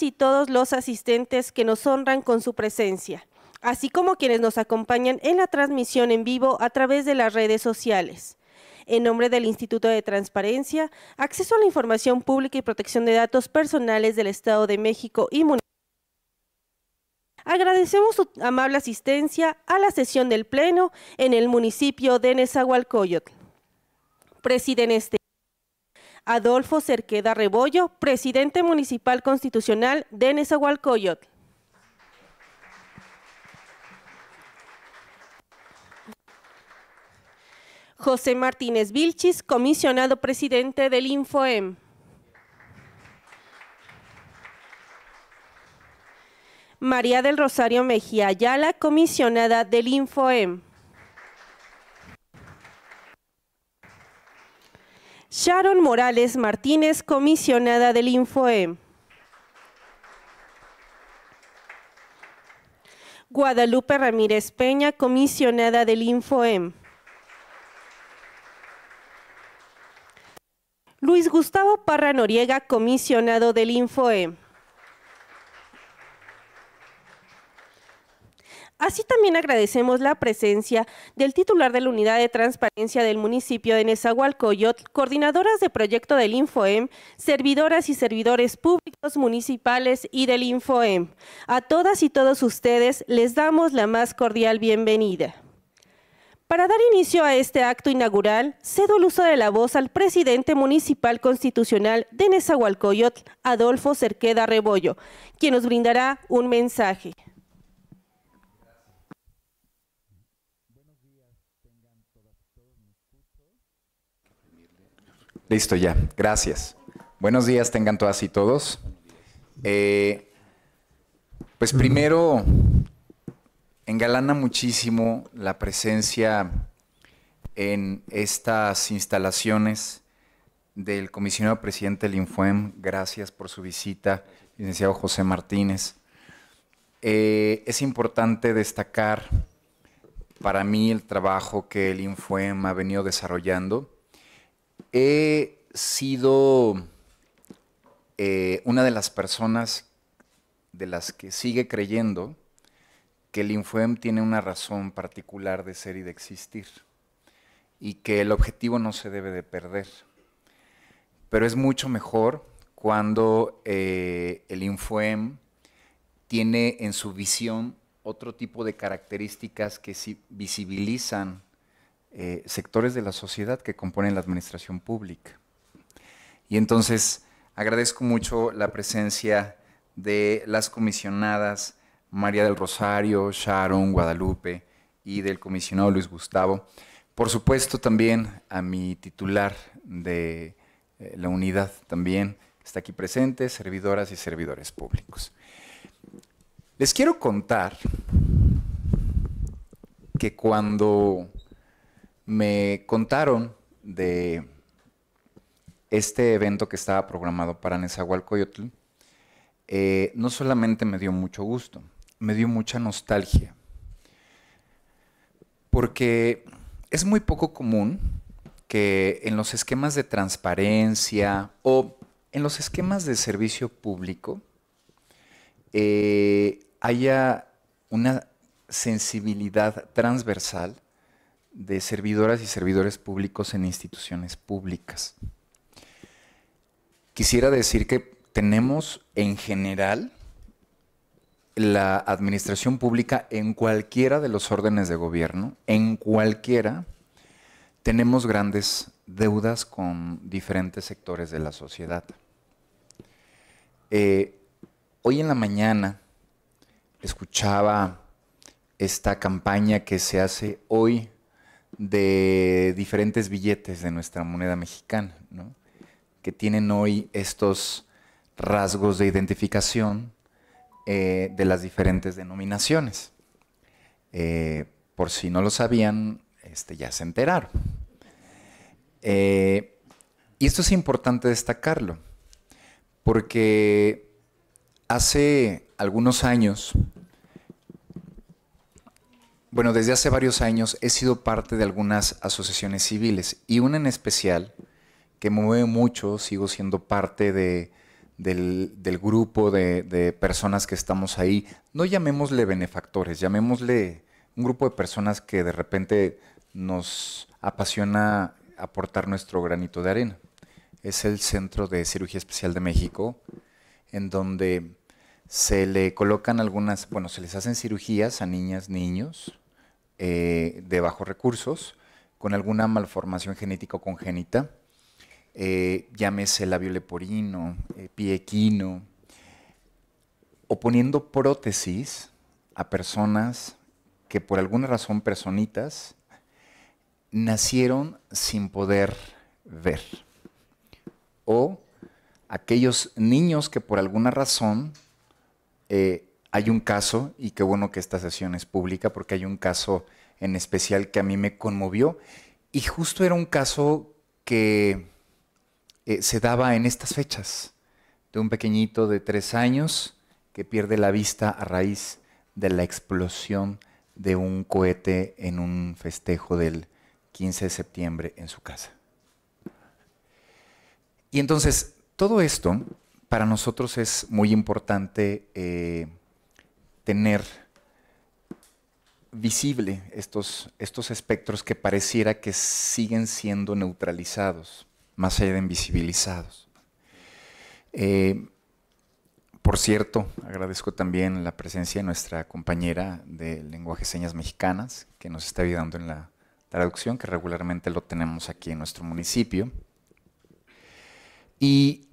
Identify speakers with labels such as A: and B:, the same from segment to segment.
A: y todos los asistentes que nos honran con su presencia, así como quienes nos acompañan en la transmisión en vivo a través de las redes sociales. En nombre del Instituto de Transparencia, Acceso a la Información Pública y Protección de Datos Personales del Estado de México y Municipios, agradecemos su amable asistencia a la sesión del Pleno en el municipio de Nezahualcóyotl. Presiden este. Adolfo Cerqueda Rebollo, presidente municipal constitucional de Nezahualcóyotl. José Martínez Vilchis, comisionado presidente del InfoEM. María del Rosario Mejía Ayala, comisionada del InfoEM. Sharon Morales Martínez, comisionada del InfoE. Guadalupe Ramírez Peña, comisionada del InfoEM. Luis Gustavo Parra Noriega, comisionado del InfoE. Así también agradecemos la presencia del titular de la Unidad de Transparencia del municipio de Nezahualcóyotl, coordinadoras de proyecto del InfoEM, servidoras y servidores públicos municipales y del InfoEM. A todas y todos ustedes les damos la más cordial bienvenida. Para dar inicio a este acto inaugural, cedo el uso de la voz al presidente municipal constitucional de Nezahualcóyotl, Adolfo Cerqueda Rebollo, quien nos brindará un mensaje.
B: Listo ya, gracias. Buenos días tengan todas y todos. Eh, pues primero, engalana muchísimo la presencia en estas instalaciones del comisionado presidente del Infoem. Gracias por su visita, licenciado José Martínez. Eh, es importante destacar para mí el trabajo que el Infoem ha venido desarrollando he sido eh, una de las personas de las que sigue creyendo que el Infoem tiene una razón particular de ser y de existir y que el objetivo no se debe de perder. Pero es mucho mejor cuando eh, el Infoem tiene en su visión otro tipo de características que visibilizan eh, sectores de la sociedad que componen la administración pública. Y entonces agradezco mucho la presencia de las comisionadas María del Rosario, Sharon, Guadalupe y del comisionado Luis Gustavo. Por supuesto también a mi titular de eh, la unidad también, que está aquí presente, servidoras y servidores públicos. Les quiero contar que cuando me contaron de este evento que estaba programado para Nezahualcóyotl, eh, no solamente me dio mucho gusto, me dio mucha nostalgia. Porque es muy poco común que en los esquemas de transparencia o en los esquemas de servicio público eh, haya una sensibilidad transversal de servidoras y servidores públicos en instituciones públicas. Quisiera decir que tenemos en general la administración pública en cualquiera de los órdenes de gobierno, en cualquiera, tenemos grandes deudas con diferentes sectores de la sociedad. Eh, hoy en la mañana escuchaba esta campaña que se hace hoy de diferentes billetes de nuestra moneda mexicana, que tienen hoy estos rasgos de identificación eh, de las diferentes denominaciones. Eh, por si no lo sabían, este, ya se enteraron. Eh, y esto es importante destacarlo, porque hace algunos años bueno, desde hace varios años he sido parte de algunas asociaciones civiles y una en especial que mueve mucho, sigo siendo parte de, del, grupo de, de, personas que estamos ahí. No llamémosle benefactores, llamémosle un grupo de personas que de repente nos apasiona aportar nuestro granito de arena. Es el Centro de Cirugía Especial de México, en donde se le colocan algunas, bueno, se les hacen cirugías a niñas, niños, eh, de bajos recursos, con alguna malformación genética o congénita, eh, llámese labio leporino, piequino eh, pie equino, o poniendo prótesis a personas que por alguna razón personitas nacieron sin poder ver. O aquellos niños que por alguna razón hay un caso, y qué bueno que esta sesión es pública, porque hay un caso en especial que a mí me conmovió, y justo era un caso que eh, se daba en estas fechas, de un pequeñito de tres años que pierde la vista a raíz de la explosión de un cohete en un festejo del 15 de septiembre en su casa. Y entonces, todo esto para nosotros es muy importante eh, tener visible estos, estos espectros que pareciera que siguen siendo neutralizados, más allá de invisibilizados. Eh, por cierto, agradezco también la presencia de nuestra compañera de lenguaje señas mexicanas, que nos está ayudando en la traducción, que regularmente lo tenemos aquí en nuestro municipio. Y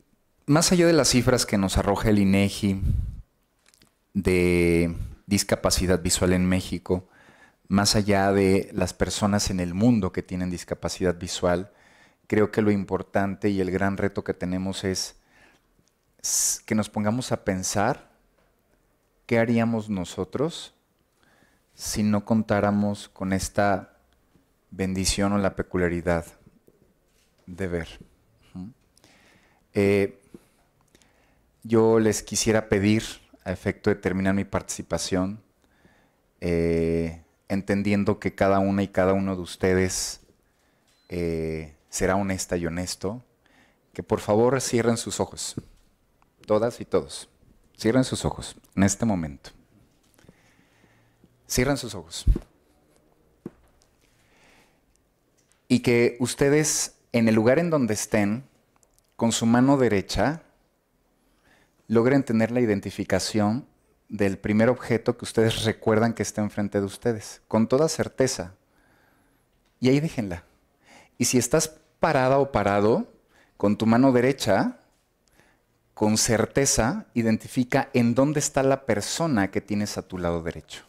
B: más allá de las cifras que nos arroja el INEGI, de discapacidad visual en México, más allá de las personas en el mundo que tienen discapacidad visual, creo que lo importante y el gran reto que tenemos es que nos pongamos a pensar qué haríamos nosotros si no contáramos con esta bendición o la peculiaridad de ver. Eh, yo les quisiera pedir a efecto de terminar mi participación, eh, entendiendo que cada una y cada uno de ustedes eh, será honesta y honesto, que por favor cierren sus ojos, todas y todos, cierren sus ojos en este momento. Cierren sus ojos. Y que ustedes, en el lugar en donde estén, con su mano derecha, logren tener la identificación del primer objeto que ustedes recuerdan que está enfrente de ustedes, con toda certeza. Y ahí déjenla. Y si estás parada o parado, con tu mano derecha, con certeza, identifica en dónde está la persona que tienes a tu lado derecho,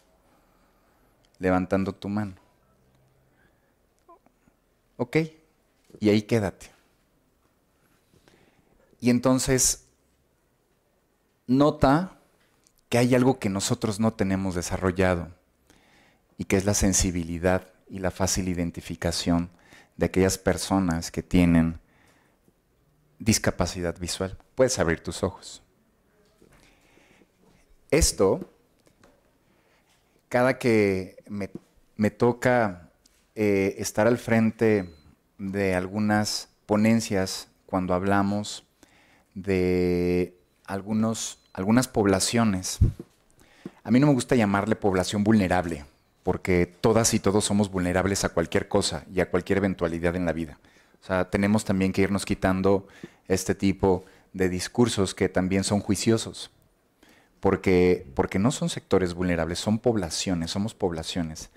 B: levantando tu mano. ¿Ok? Y ahí quédate. Y entonces nota que hay algo que nosotros no tenemos desarrollado y que es la sensibilidad y la fácil identificación de aquellas personas que tienen discapacidad visual. Puedes abrir tus ojos. Esto, cada que me, toca eh, estar al frente de algunas ponencias cuando hablamos de algunos algunas poblaciones, a mí no me gusta llamarle población vulnerable, porque todas y todos somos vulnerables a cualquier cosa y a cualquier eventualidad en la vida. O sea, tenemos también que irnos quitando este tipo de discursos que también son juiciosos, porque, porque no son sectores vulnerables, son poblaciones, somos poblaciones.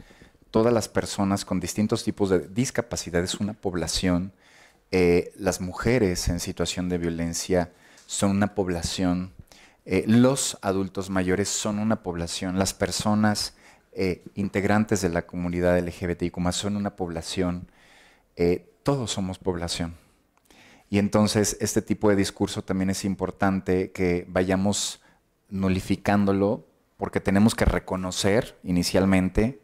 B: Todas las personas con distintos tipos de discapacidad es una población. Eh, las mujeres en situación de violencia son una población eh, los adultos mayores son una población, las personas eh, integrantes de la comunidad LGBTIQ son una población, eh, todos somos población. Y entonces este tipo de discurso también es importante que vayamos nulificándolo porque tenemos que reconocer inicialmente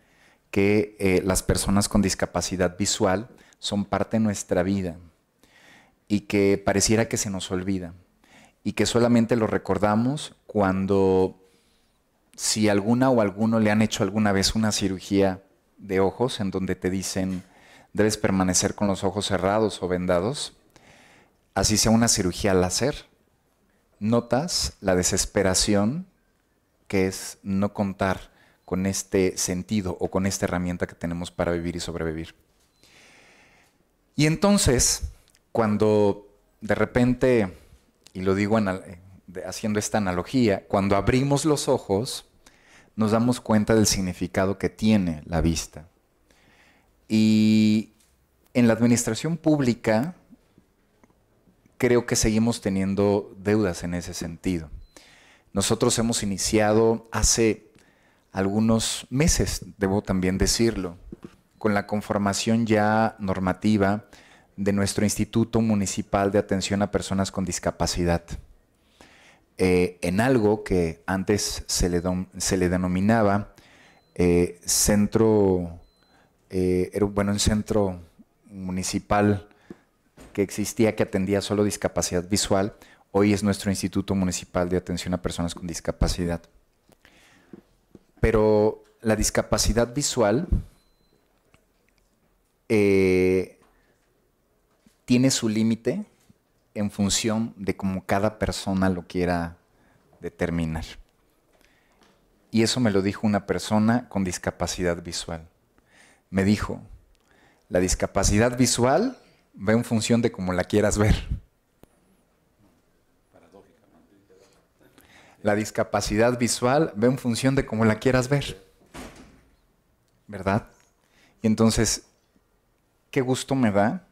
B: que las personas con discapacidad visual son parte de nuestra vida y que pareciera que se nos olvida y que solamente lo recordamos cuando si alguna o alguno le han hecho alguna vez una cirugía de ojos en donde te dicen debes permanecer con los ojos cerrados o vendados, así sea una cirugía láser, notas la desesperación que es no contar con este sentido o con esta herramienta que tenemos para vivir y sobrevivir. Y entonces, cuando de repente y lo digo eh, haciendo esta analogía, cuando abrimos los ojos, nos damos cuenta del significado que tiene la vista. Y en la administración pública creo que seguimos teniendo deudas en ese sentido. Nosotros hemos iniciado hace algunos meses, debo también decirlo, con la conformación ya normativa de nuestro Instituto Municipal de Atención a Personas con Discapacidad, eh, en algo que antes se le, se le denominaba eh, centro, eh, bueno, un centro municipal que existía que atendía solo discapacidad visual, hoy es nuestro Instituto Municipal de Atención a Personas con Discapacidad. Pero la discapacidad visual tiene su límite en función de cómo cada persona lo quiera determinar. Y eso me lo dijo una persona con discapacidad visual. Me dijo, la discapacidad visual ve en función de cómo la quieras ver. La discapacidad visual ve en función de cómo la quieras ver. ¿Verdad? Y entonces, qué gusto me da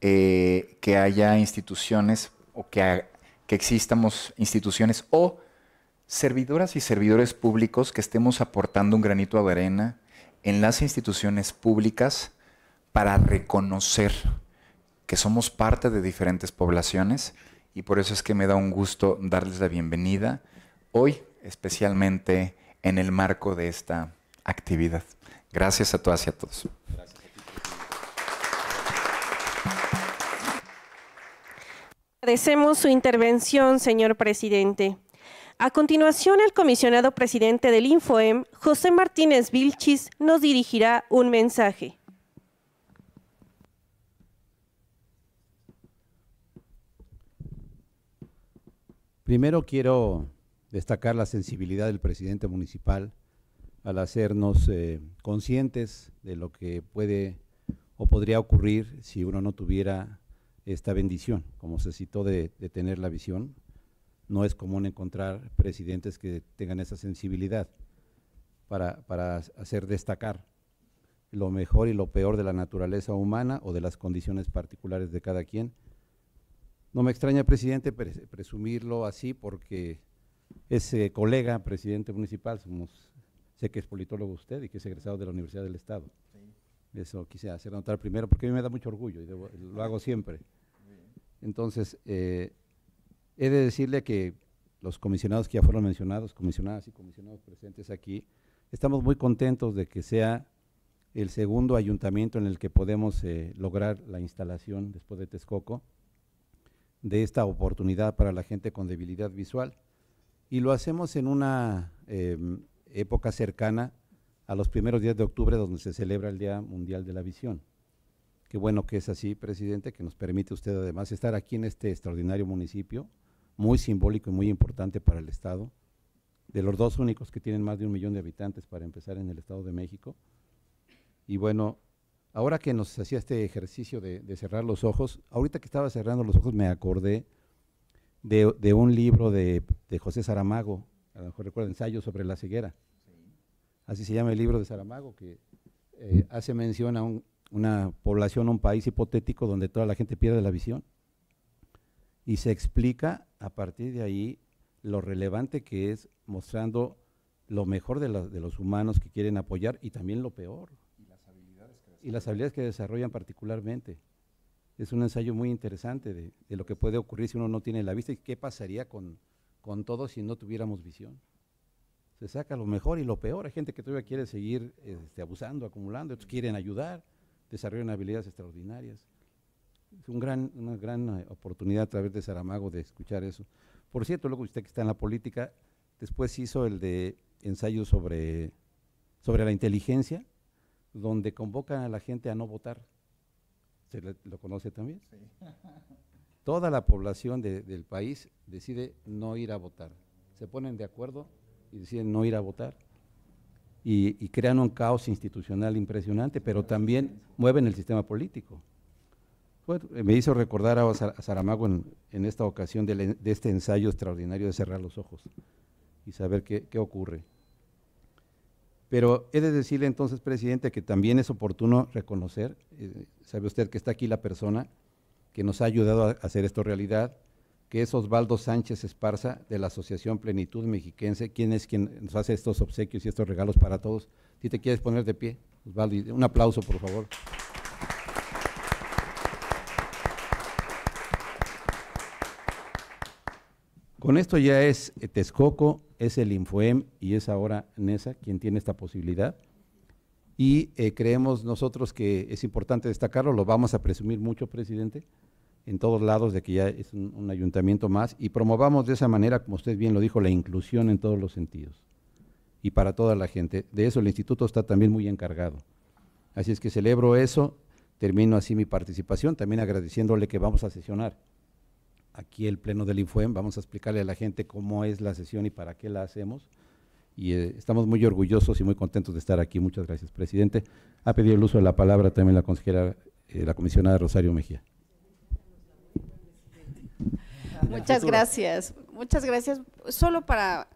B: eh, que haya instituciones o que, que existamos instituciones o servidoras y servidores públicos que estemos aportando un granito de arena en las instituciones públicas para reconocer que somos parte de diferentes poblaciones y por eso es que me da un gusto darles la bienvenida hoy, especialmente en el marco de esta actividad. Gracias a todas y a todos.
A: Agradecemos su intervención, señor presidente. A continuación, el comisionado presidente del InfoEM, José Martínez Vilchis, nos dirigirá un mensaje.
C: Primero quiero destacar la sensibilidad del presidente municipal al hacernos eh, conscientes de lo que puede o podría ocurrir si uno no tuviera esta bendición, como se citó, de, tener la visión. No es común encontrar presidentes que tengan esa sensibilidad para, hacer destacar lo mejor y lo peor de la naturaleza humana o de las condiciones particulares de cada quien. No me extraña, presidente, presumirlo así porque ese colega, presidente municipal, somos, sé que es politólogo usted y que es egresado de la Universidad del Estado. Eso quise hacer notar primero porque a mí me da mucho orgullo y lo hago siempre. Entonces, eh, he de decirle que los comisionados que ya fueron mencionados, comisionadas y comisionados presentes aquí, estamos muy contentos de que sea el segundo ayuntamiento en el que podemos eh, lograr la instalación después de Texcoco de esta oportunidad para la gente con debilidad visual. Y lo hacemos en una em, época cercana a los primeros días de octubre, donde se celebra el Día Mundial de la Visión. Qué bueno que es así, presidente, que nos permite usted además estar aquí en este extraordinario municipio, muy simbólico y muy importante para el Estado, de los dos únicos que tienen más de un millón de habitantes para empezar en el Estado de México. Y bueno, ahora que nos hacía este ejercicio de, cerrar los ojos, ahorita que estaba cerrando los ojos me acordé de, un libro de, José Saramago, a lo mejor recuerdo, Ensayo sobre la ceguera. Así se llama el libro de Saramago, que eh, hace mención a un, una población, un país hipotético donde toda la gente pierde la visión. Y se explica a partir de ahí lo relevante que es mostrando lo mejor de, los humanos que quieren apoyar y también lo peor. Y las habilidades que, desarrollan particularmente. Es un ensayo muy interesante de, lo que puede ocurrir si uno no tiene la vista y qué pasaría con, con todo si no tuviéramos visión se saca lo mejor y lo peor. Hay gente que todavía quiere seguir este, abusando, acumulando, otros quieren ayudar desarrollan habilidades extraordinarias. Es gran, una gran eh, oportunidad a través de Saramago de escuchar eso. Por cierto, luego usted que está en la política, después hizo el de ensayo sobre, sobre la inteligencia, donde convocan a la gente a no votar. ¿Se lo conoce también? Sí. Toda la población del país decide no ir a votar. Se ponen de acuerdo y deciden no ir a votar y, crean un caos institucional impresionante, pero también mueven el sistema político. Pues, eh, me hizo recordar a, Saramago en, esta ocasión de, este ensayo extraordinario de cerrar los ojos y saber qué, ocurre. Pero he de decirle entonces, presidente, que también es oportuno reconocer, eh, sabe usted que está aquí la persona que nos ha ayudado a hacer esto realidad, que es Osvaldo Sánchez Esparza de la Asociación Plenitud Mexiquense, quien es quien nos hace estos obsequios y estos regalos para todos. Si te quieres poner de pie, Osvaldo, un aplauso, por favor. Con esto ya es Texcoco, es el Infoem y es ahora NESA quien tiene esta posibilidad. Y eh, creemos nosotros que es importante destacarlo, lo vamos a presumir mucho, presidente, en todos lados de que ya es un, ayuntamiento más y promovamos de esa manera, como usted bien lo dijo, la inclusión en todos los sentidos y para toda la gente. De eso el instituto está también muy encargado. Así es que celebro eso, termino así mi participación, también agradeciéndole que vamos a sesionar. Aquí el Pleno del Infoem, vamos a explicarle a la gente cómo es la sesión y para qué la hacemos. Y eh, estamos muy orgullosos y muy contentos de estar aquí. Muchas gracias, presidente. Ha pedido el uso de la palabra también la consejera, eh, la comisionada Rosario Mejía.
D: Muchas gracias. Muchas gracias. Solo para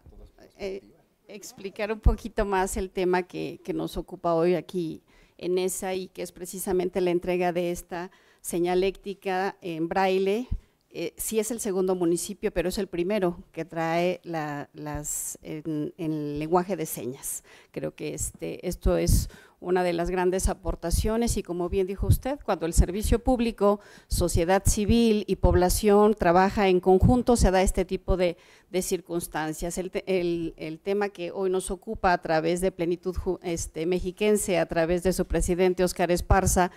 D: eh, explicar un poquito más el tema que, nos ocupa hoy aquí en esa y que es precisamente la entrega de esta señaléctica en braille. Eh, sí es el segundo municipio, pero es el primero que trae las en, el lenguaje de señas. Creo que este, esto es una de las grandes aportaciones y como bien dijo usted, cuando el servicio público, sociedad civil y población trabaja en conjunto, se da este tipo de, circunstancias. El, tema que hoy nos ocupa a través de Plenitud este, Mexiquense, a través de su presidente Óscar Esparza,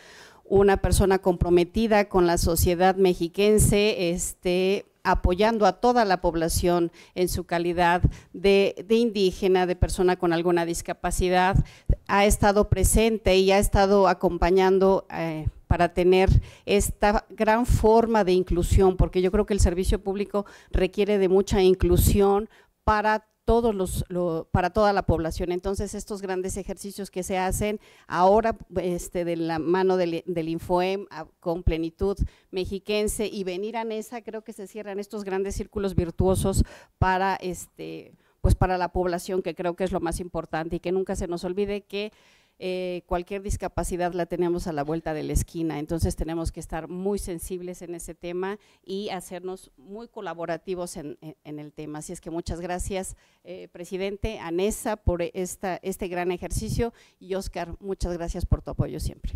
D: una persona comprometida con la sociedad mexiquense, este, apoyando a toda la población en su calidad de, indígena, de persona con alguna discapacidad, ha estado presente y ha estado acompañando eh, para tener esta gran forma de inclusión, porque yo creo que el servicio público requiere de mucha inclusión para todos los, para toda la población. Entonces, estos grandes ejercicios que se hacen ahora este, de la mano del, Infoem con plenitud mexiquense y venir a NESA, creo que se cierran estos grandes círculos virtuosos para, este, pues para la población, que creo que es lo más importante y que nunca se nos olvide que eh, cualquier discapacidad la tenemos a la vuelta de la esquina, entonces tenemos que estar muy sensibles en ese tema y hacernos muy colaborativos en, el tema. Así es que muchas gracias, eh, presidente, Anesa, por esta, este gran ejercicio y Oscar, muchas gracias por tu apoyo siempre.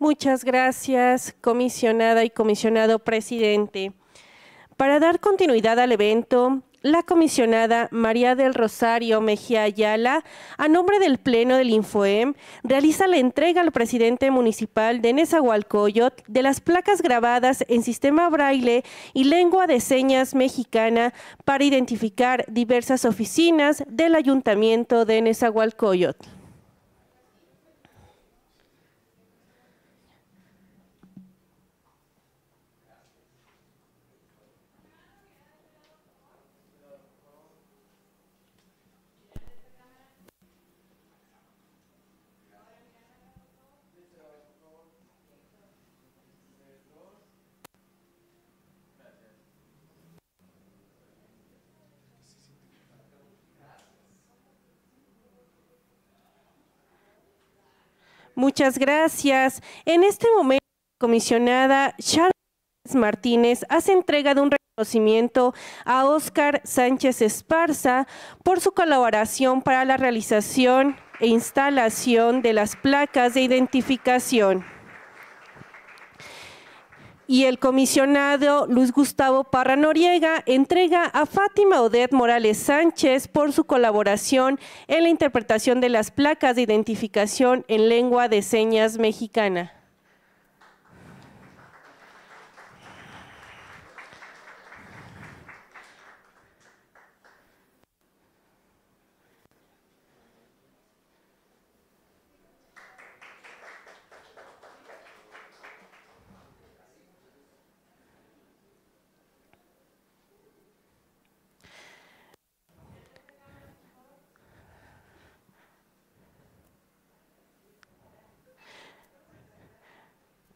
A: Muchas gracias, comisionada y comisionado presidente. Para dar continuidad al evento, la comisionada María del Rosario Mejía Ayala, a nombre del Pleno del Infoem, realiza la entrega al presidente municipal de Nezahualcóyotl de las placas grabadas en sistema braille y lengua de señas mexicana para identificar diversas oficinas del Ayuntamiento de Nezahualcóyotl. Muchas gracias. En este momento, la comisionada Charles Martínez hace entrega de un reconocimiento a Óscar Sánchez Esparza por su colaboración para la realización e instalación de las placas de identificación y el comisionado Luis Gustavo Parra Noriega entrega a Fátima Odet Morales Sánchez por su colaboración en la interpretación de las placas de identificación en lengua de señas mexicana.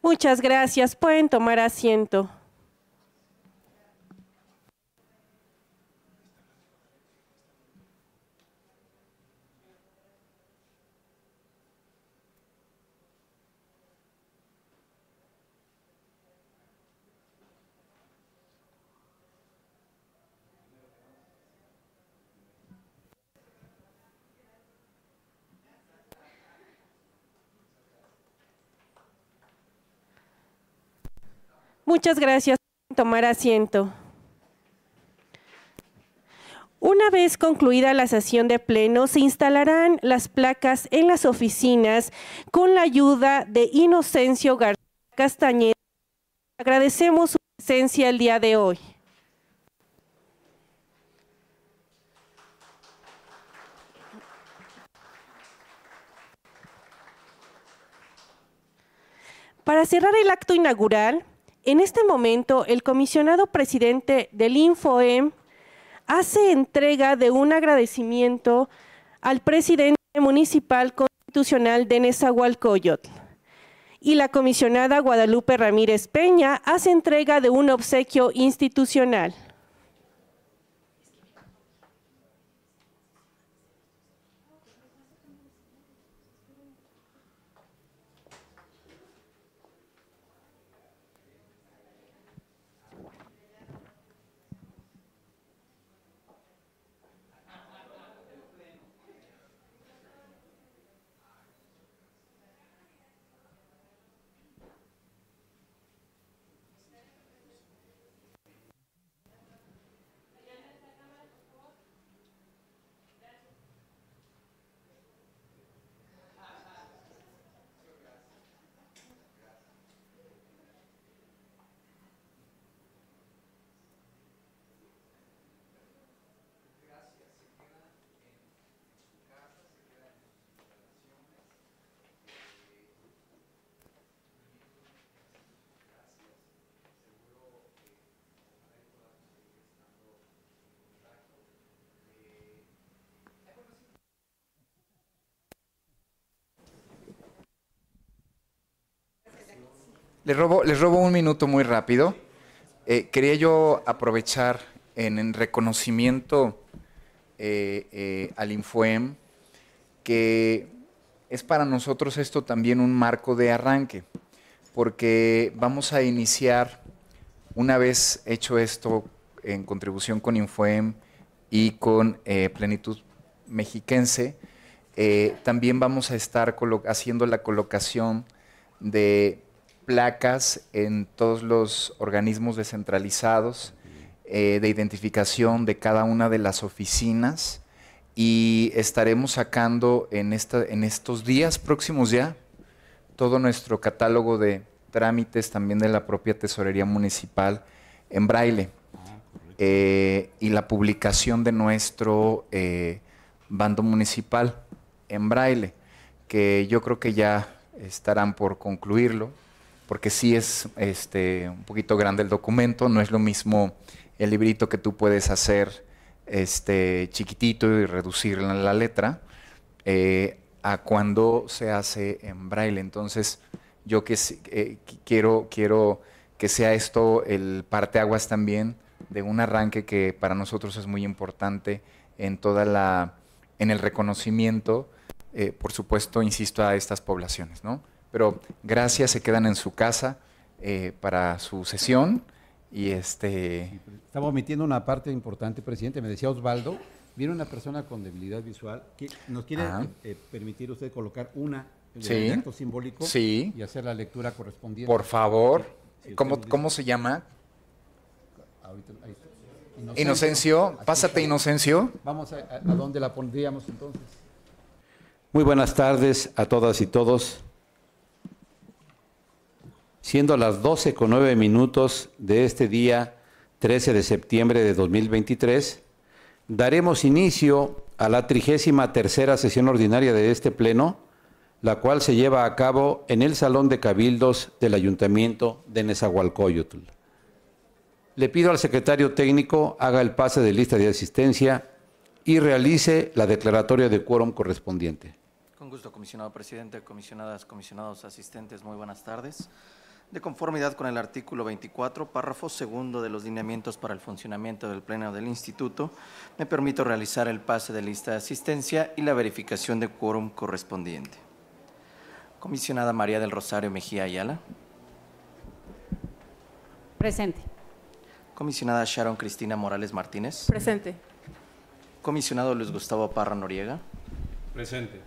A: Muchas gracias. Pueden tomar asiento. Muchas gracias. por Tomar asiento. Una vez concluida la sesión de pleno, se instalarán las placas en las oficinas con la ayuda de Inocencio García Castañeda. Agradecemos su presencia el día de hoy. Para cerrar el acto inaugural, en este momento, el comisionado presidente del InfoEM hace entrega de un agradecimiento al presidente municipal constitucional de Nezahualcóyotl y la comisionada Guadalupe Ramírez Peña hace entrega de un obsequio institucional.
B: Les robo, un minuto muy rápido. Eh, quería yo aprovechar en, reconocimiento eh, eh, al Infoem que es para nosotros esto también un marco de arranque, porque vamos a iniciar, una vez hecho esto en contribución con Infoem y con Plenitud Mexiquense, también vamos a estar haciendo la colocación de placas en todos los organismos descentralizados eh, de identificación de cada una de las oficinas y estaremos sacando en, esta, en estos días próximos ya todo nuestro catálogo de trámites también de la propia tesorería municipal en braille ah, eh, y la publicación de nuestro eh, bando municipal en braille, que yo creo que ya estarán por concluirlo porque sí es este, un poquito grande el documento, no es lo mismo el librito que tú puedes hacer este, chiquitito y reducir la, letra eh, a cuando se hace en braille. Entonces, yo que, eh, quiero, quiero que sea esto el parteaguas también de un arranque que para nosotros es muy importante en toda la en el reconocimiento, eh, por supuesto, insisto, a estas poblaciones, ¿no? Pero gracias, se quedan en su casa eh, para su sesión. Y este.
C: Estamos omitiendo una parte importante, presidente. Me decía Osvaldo, viene una persona con debilidad visual. Que ¿Nos quiere eh, permitir usted colocar una
B: sí, acto simbólico sí. y hacer la lectura correspondiente? Por favor. ¿Cómo, se llama? Inocencio, pásate Inocencio. Vamos a, a, a dónde la pondríamos entonces.
C: Muy buenas tardes a todas y todos siendo las 12 con nueve minutos de este día 13 de septiembre de 2023, daremos inicio a la trigésima tercera sesión ordinaria de este pleno, la cual se lleva a cabo en el Salón de Cabildos del Ayuntamiento de Nezahualcóyotl. Le pido al secretario técnico haga el pase de lista de asistencia y realice la declaratoria de quórum correspondiente.
E: Con gusto, comisionado presidente, comisionadas, comisionados, asistentes, muy buenas tardes de conformidad con el artículo 24, párrafo segundo de los lineamientos para el funcionamiento del Pleno del Instituto, me permito realizar el pase de lista de asistencia y la verificación de quórum correspondiente. Comisionada María del Rosario Mejía Ayala. Presente. Comisionada Sharon Cristina Morales Martínez. Presente. Comisionado Luis Gustavo Parra Noriega. Presente.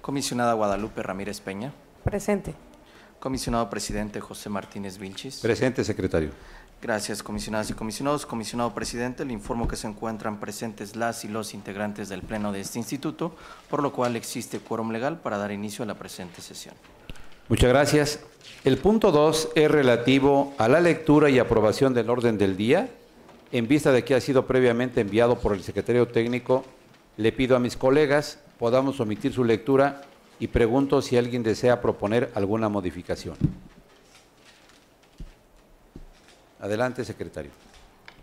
E: Comisionada Guadalupe Ramírez Peña. Presente. Comisionado presidente José Martínez Vilchis. Presente, secretario. Gracias, comisionadas y comisionados. Comisionado presidente, le informo que se encuentran presentes las y los integrantes del Pleno de este instituto, por lo cual existe quórum legal para dar inicio a la presente sesión.
C: Muchas gracias. El punto 2 es relativo a la lectura y aprobación del orden del día. En vista de que ha sido previamente enviado por el secretario técnico, le pido a mis colegas podamos omitir su lectura y pregunto si alguien desea proponer alguna modificación.
E: Adelante, secretario.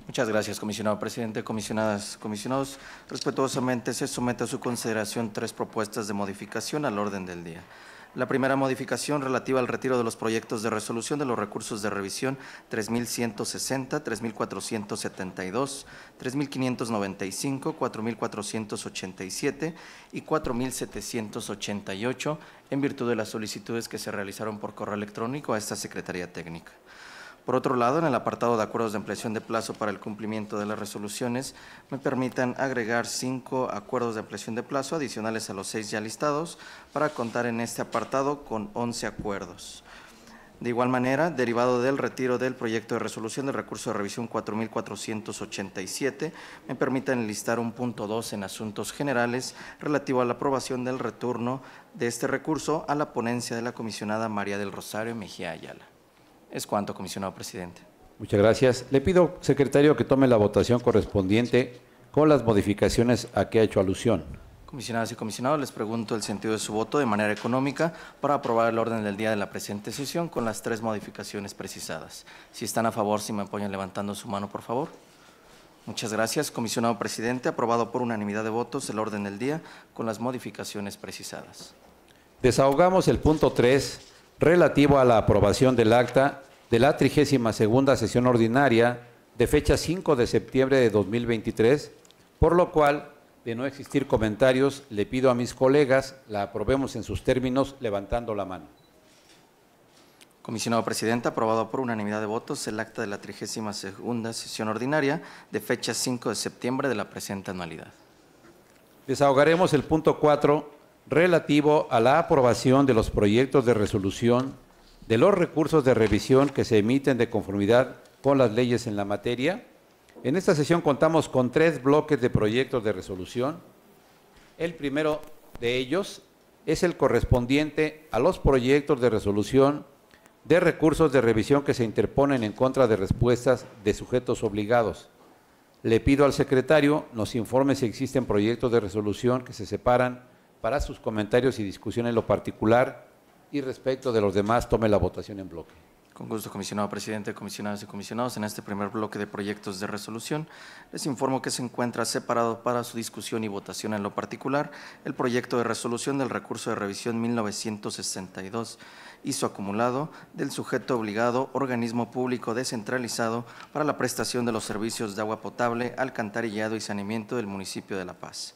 E: Muchas gracias, comisionado presidente, comisionadas, comisionados. Respetuosamente se somete a su consideración tres propuestas de modificación al orden del día. La primera modificación relativa al retiro de los proyectos de resolución de los recursos de revisión 3160, 3472, 3595, 4487 y 4788 en virtud de las solicitudes que se realizaron por correo electrónico a esta Secretaría Técnica. Por otro lado, en el apartado de acuerdos de ampliación de plazo para el cumplimiento de las resoluciones, me permitan agregar cinco acuerdos de ampliación de plazo adicionales a los seis ya listados para contar en este apartado con 11 acuerdos. De igual manera, derivado del retiro del proyecto de resolución del recurso de revisión 4487, me permiten listar un punto dos en asuntos generales relativo a la aprobación del retorno de este recurso a la ponencia de la comisionada María del Rosario Mejía Ayala. Es cuanto, comisionado presidente.
C: Muchas gracias. Le pido, secretario, que tome la votación correspondiente con las modificaciones a que ha hecho alusión.
E: Comisionadas y comisionados, les pregunto el sentido de su voto de manera económica para aprobar el orden del día de la presente sesión con las tres modificaciones precisadas. Si están a favor, si me apoyan levantando su mano, por favor. Muchas gracias, comisionado presidente. Aprobado por unanimidad de votos el orden del día con las modificaciones precisadas. Desahogamos el punto 3 relativo a la aprobación del acta de la 32
C: sesión ordinaria de fecha 5 de septiembre de 2023, por lo cual, de no existir comentarios, le pido a mis colegas la aprobemos en sus términos
E: levantando la mano. Comisionado Presidente, aprobado por unanimidad de votos el acta de la 32 sesión ordinaria de fecha 5 de septiembre de la presente anualidad. Desahogaremos el punto 4 relativo a la aprobación
C: de los proyectos de resolución de los recursos de revisión que se emiten de conformidad con las leyes en la materia. En esta sesión contamos con tres bloques de proyectos de resolución. El primero de ellos es el correspondiente a los proyectos de resolución de recursos de revisión que se interponen en contra de respuestas de sujetos obligados. Le pido al secretario nos informe si existen proyectos de resolución que se separan para sus comentarios y discusión en lo particular y respecto de los demás tome la
E: votación en bloque. Con gusto, comisionado presidente, comisionados y comisionados, en este primer bloque de proyectos de resolución, les informo que se encuentra separado para su discusión y votación en lo particular el proyecto de resolución del recurso de revisión 1962 su acumulado del sujeto obligado organismo público descentralizado para la prestación de los servicios de agua potable, alcantarillado y saneamiento del municipio de La Paz.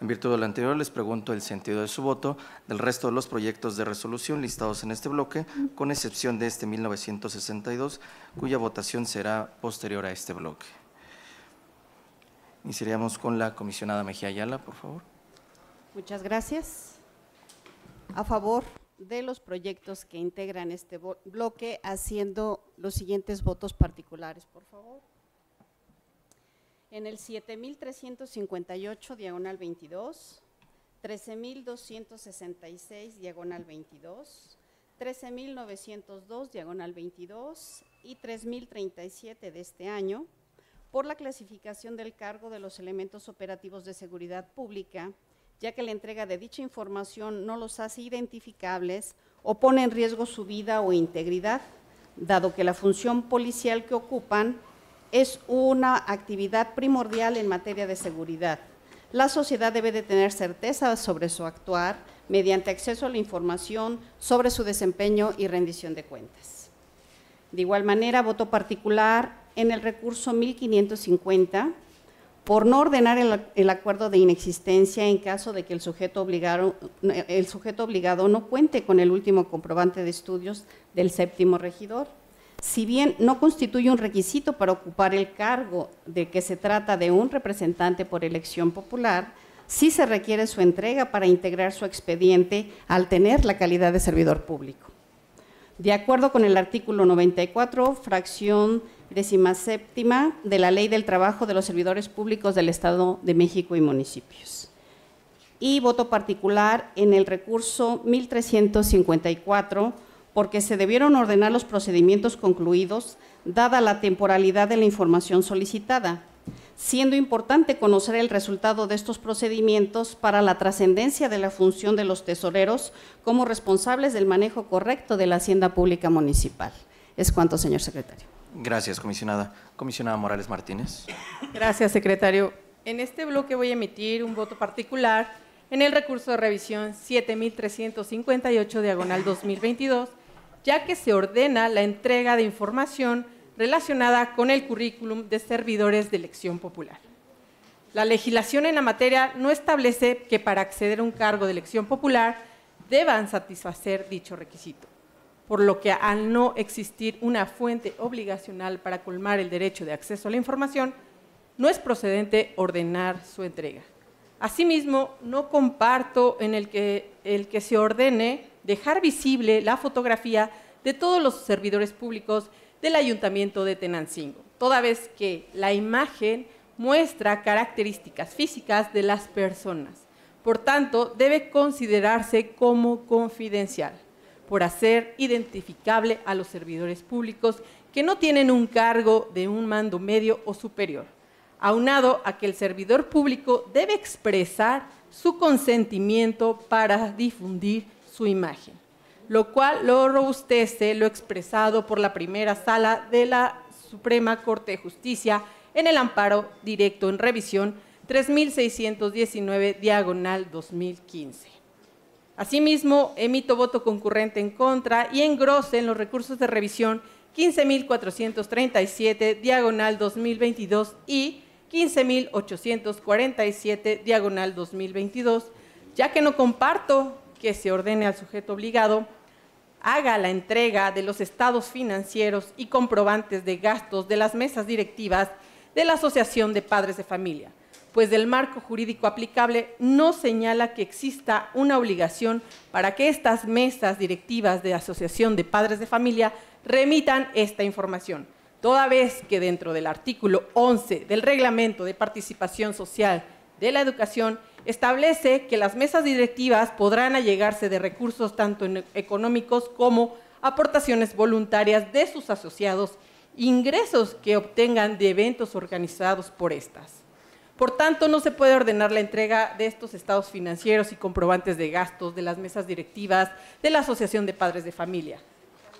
E: En virtud de lo anterior, les pregunto el sentido de su voto del resto de los proyectos de resolución listados en este bloque, con excepción de este 1962, cuya votación será posterior a este bloque. Iniciaríamos con la comisionada Mejía Ayala, por favor.
D: Muchas gracias. A favor de los proyectos que integran este bloque, haciendo los siguientes votos particulares, por favor en el 7358 diagonal 22, 13266 diagonal 22, 13902 diagonal 22 y 3037 de este año por la clasificación del cargo de los elementos operativos de seguridad pública, ya que la entrega de dicha información no los hace identificables o pone en riesgo su vida o integridad, dado que la función policial que ocupan es una actividad primordial en materia de seguridad. La sociedad debe de tener certeza sobre su actuar mediante acceso a la información sobre su desempeño y rendición de cuentas. De igual manera, voto particular en el recurso 1550 por no ordenar el, acuerdo de inexistencia en caso de que el sujeto obligado no cuente con el último comprobante de estudios del séptimo regidor si bien no constituye un requisito para ocupar el cargo de que se trata de un representante por elección popular, sí se requiere su entrega para integrar su expediente al tener la calidad de servidor público. De acuerdo con el artículo 94, fracción décima séptima de la Ley del Trabajo de los Servidores Públicos del Estado de México y Municipios. Y voto particular en el recurso 1354 porque se debieron ordenar los procedimientos concluidos dada la temporalidad de la información solicitada, siendo importante conocer el resultado de estos procedimientos para la trascendencia de la función de los tesoreros como responsables del manejo correcto de la hacienda pública municipal. Es cuanto, señor secretario.
E: Gracias, comisionada. Comisionada Morales Martínez. Gracias, secretario.
F: En este bloque voy a emitir un voto particular en el recurso de revisión 7358 diagonal 2022 ya que se ordena la entrega de información relacionada con el currículum de servidores de elección popular. La legislación en la materia no establece que para acceder a un cargo de elección popular deban satisfacer dicho requisito, por lo que al no existir una fuente obligacional para colmar el derecho de acceso a la información, no es procedente ordenar su entrega. Asimismo, no comparto en el que, el que se ordene dejar visible la fotografía de todos los servidores públicos del Ayuntamiento de Tenancingo, toda vez que la imagen muestra características físicas de las personas. Por tanto, debe considerarse como confidencial, por hacer identificable a los servidores públicos que no tienen un cargo de un mando medio o superior, aunado a que el servidor público debe expresar su consentimiento para difundir su imagen, lo cual lo robustece lo expresado por la primera sala de la Suprema Corte de Justicia en el amparo directo en revisión 3619 diagonal 2015. Asimismo, emito voto concurrente en contra y engrose en los recursos de revisión 15.437 diagonal 2022 y 15.847 diagonal 2022, ya que no comparto que se ordene al sujeto obligado haga la entrega de los estados financieros y comprobantes de gastos de las mesas directivas de la Asociación de Padres de Familia, pues del marco jurídico aplicable no señala que exista una obligación para que estas mesas directivas de Asociación de Padres de Familia remitan esta información, toda vez que dentro del artículo 11 del Reglamento de Participación Social de la Educación establece que las mesas directivas podrán allegarse de recursos tanto económicos como aportaciones voluntarias de sus asociados, ingresos que obtengan de eventos organizados por estas. Por tanto, no se puede ordenar la entrega de estos estados financieros y comprobantes de gastos de las mesas directivas de la Asociación de Padres de Familia.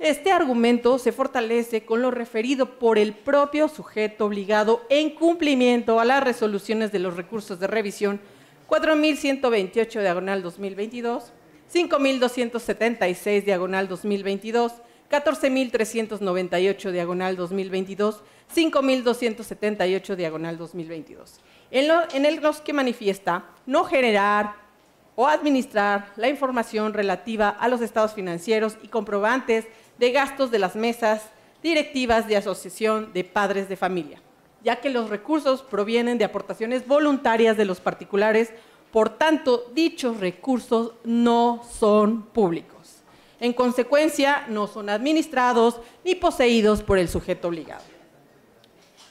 F: Este argumento se fortalece con lo referido por el propio sujeto obligado en cumplimiento a las resoluciones de los recursos de revisión 4128 diagonal 2022, 5276 diagonal 2022, 14398 diagonal 2022, 5278 diagonal 2022. En, el los que manifiesta no generar o administrar la información relativa a los estados financieros y comprobantes de gastos de las mesas directivas de asociación de padres de familia ya que los recursos provienen de aportaciones voluntarias de los particulares, por tanto, dichos recursos no son públicos. En consecuencia, no son administrados ni poseídos por el sujeto obligado.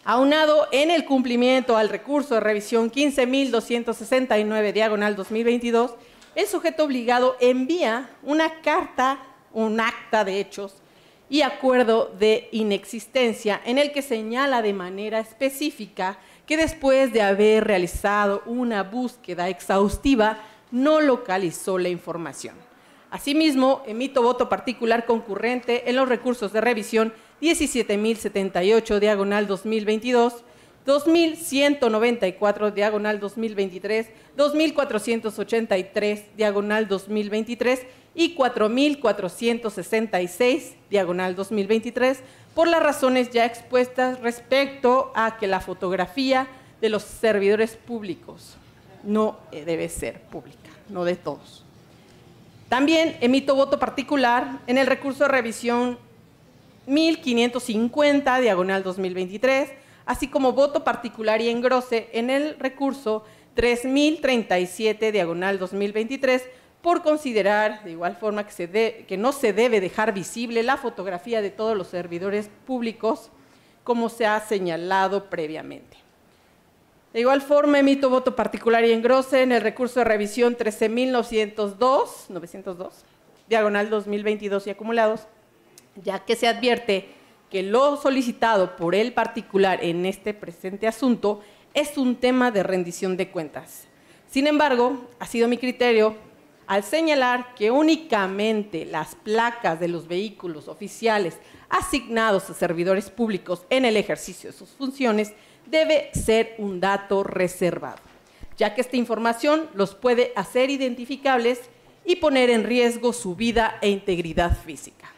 F: Aunado en el cumplimiento al recurso de revisión 15.269 diagonal 2022, el sujeto obligado envía una carta, un acta de hechos, y acuerdo de inexistencia, en el que señala de manera específica que después de haber realizado una búsqueda exhaustiva, no localizó la información. Asimismo, emito voto particular concurrente en los recursos de revisión 17.078 diagonal 2022 2194 diagonal 2023, 2483 diagonal 2023 y 4466 diagonal 2023 por las razones ya expuestas respecto a que la fotografía de los servidores públicos no eh, debe ser pública, no de todos. También emito voto particular en el recurso de revisión 1550 diagonal 2023 así como voto particular y engrose en el recurso 3037 diagonal 2023 por considerar de igual forma que, no se debe dejar visible la fotografía de todos los servidores públicos como se ha señalado previamente. De igual forma, emito voto particular y engrose en el recurso de revisión 13.902, diagonal 2022 y acumulados, ya que se advierte que lo solicitado por el particular en este presente asunto es un tema de rendición de cuentas. Sin embargo, ha sido mi criterio al señalar que únicamente las placas de los vehículos oficiales asignados a servidores públicos en el ejercicio de sus funciones debe ser un dato reservado, ya que esta información los puede hacer identificables y poner en riesgo su vida e integridad física.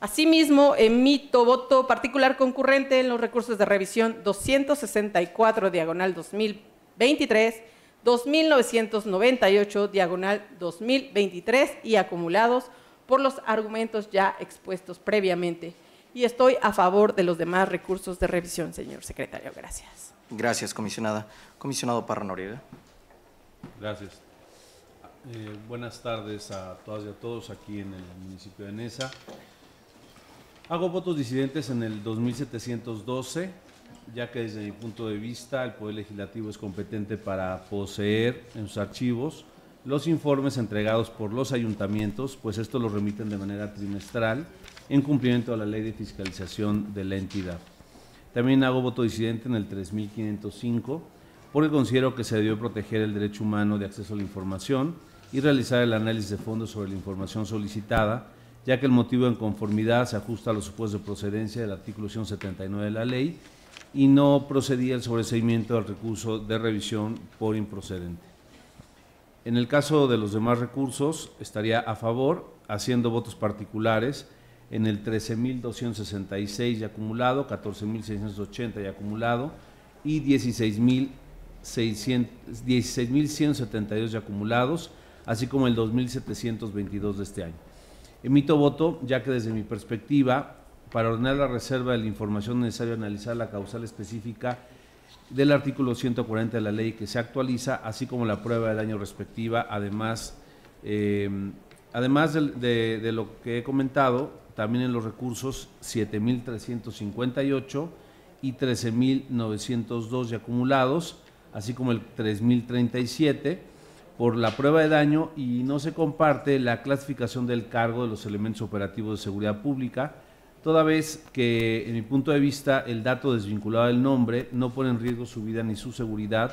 F: Asimismo, emito voto particular concurrente en los recursos de revisión 264 diagonal 2023, 2998 diagonal 2023 y acumulados por los argumentos ya expuestos previamente. Y estoy a favor de los demás recursos de revisión, señor secretario. Gracias.
E: Gracias, comisionada. Comisionado Parra Noriega.
G: Gracias. Eh, buenas tardes a todas y a todos aquí en el municipio de Nesa. Hago votos disidentes en el 2712, ya que desde mi punto de vista el Poder Legislativo es competente para poseer en sus archivos los informes entregados por los ayuntamientos, pues estos los remiten de manera trimestral en cumplimiento a la ley de fiscalización de la entidad. También hago voto disidente en el 3505, porque considero que se debió proteger el derecho humano de acceso a la información y realizar el análisis de fondo sobre la información solicitada ya que el motivo en conformidad se ajusta a los supuestos de procedencia del artículo 179 de la ley y no procedía el sobreseimiento del recurso de revisión por improcedente. En el caso de los demás recursos, estaría a favor, haciendo votos particulares en el 13.266 ya acumulado, 14.680 ya acumulado y 16.172 ya acumulados, así como el 2.722 de este año. Emito voto, ya que desde mi perspectiva, para ordenar la reserva de la información necesaria analizar la causal específica del artículo 140 de la ley que se actualiza, así como la prueba del año respectiva, además, eh, además de, de, lo que he comentado, también en los recursos 7.358 y 13.902 ya acumulados, así como el 3.037 por la prueba de daño y no se comparte la clasificación del cargo de los elementos operativos de seguridad pública, toda vez que, en mi punto de vista, el dato desvinculado del nombre no pone en riesgo su vida ni su seguridad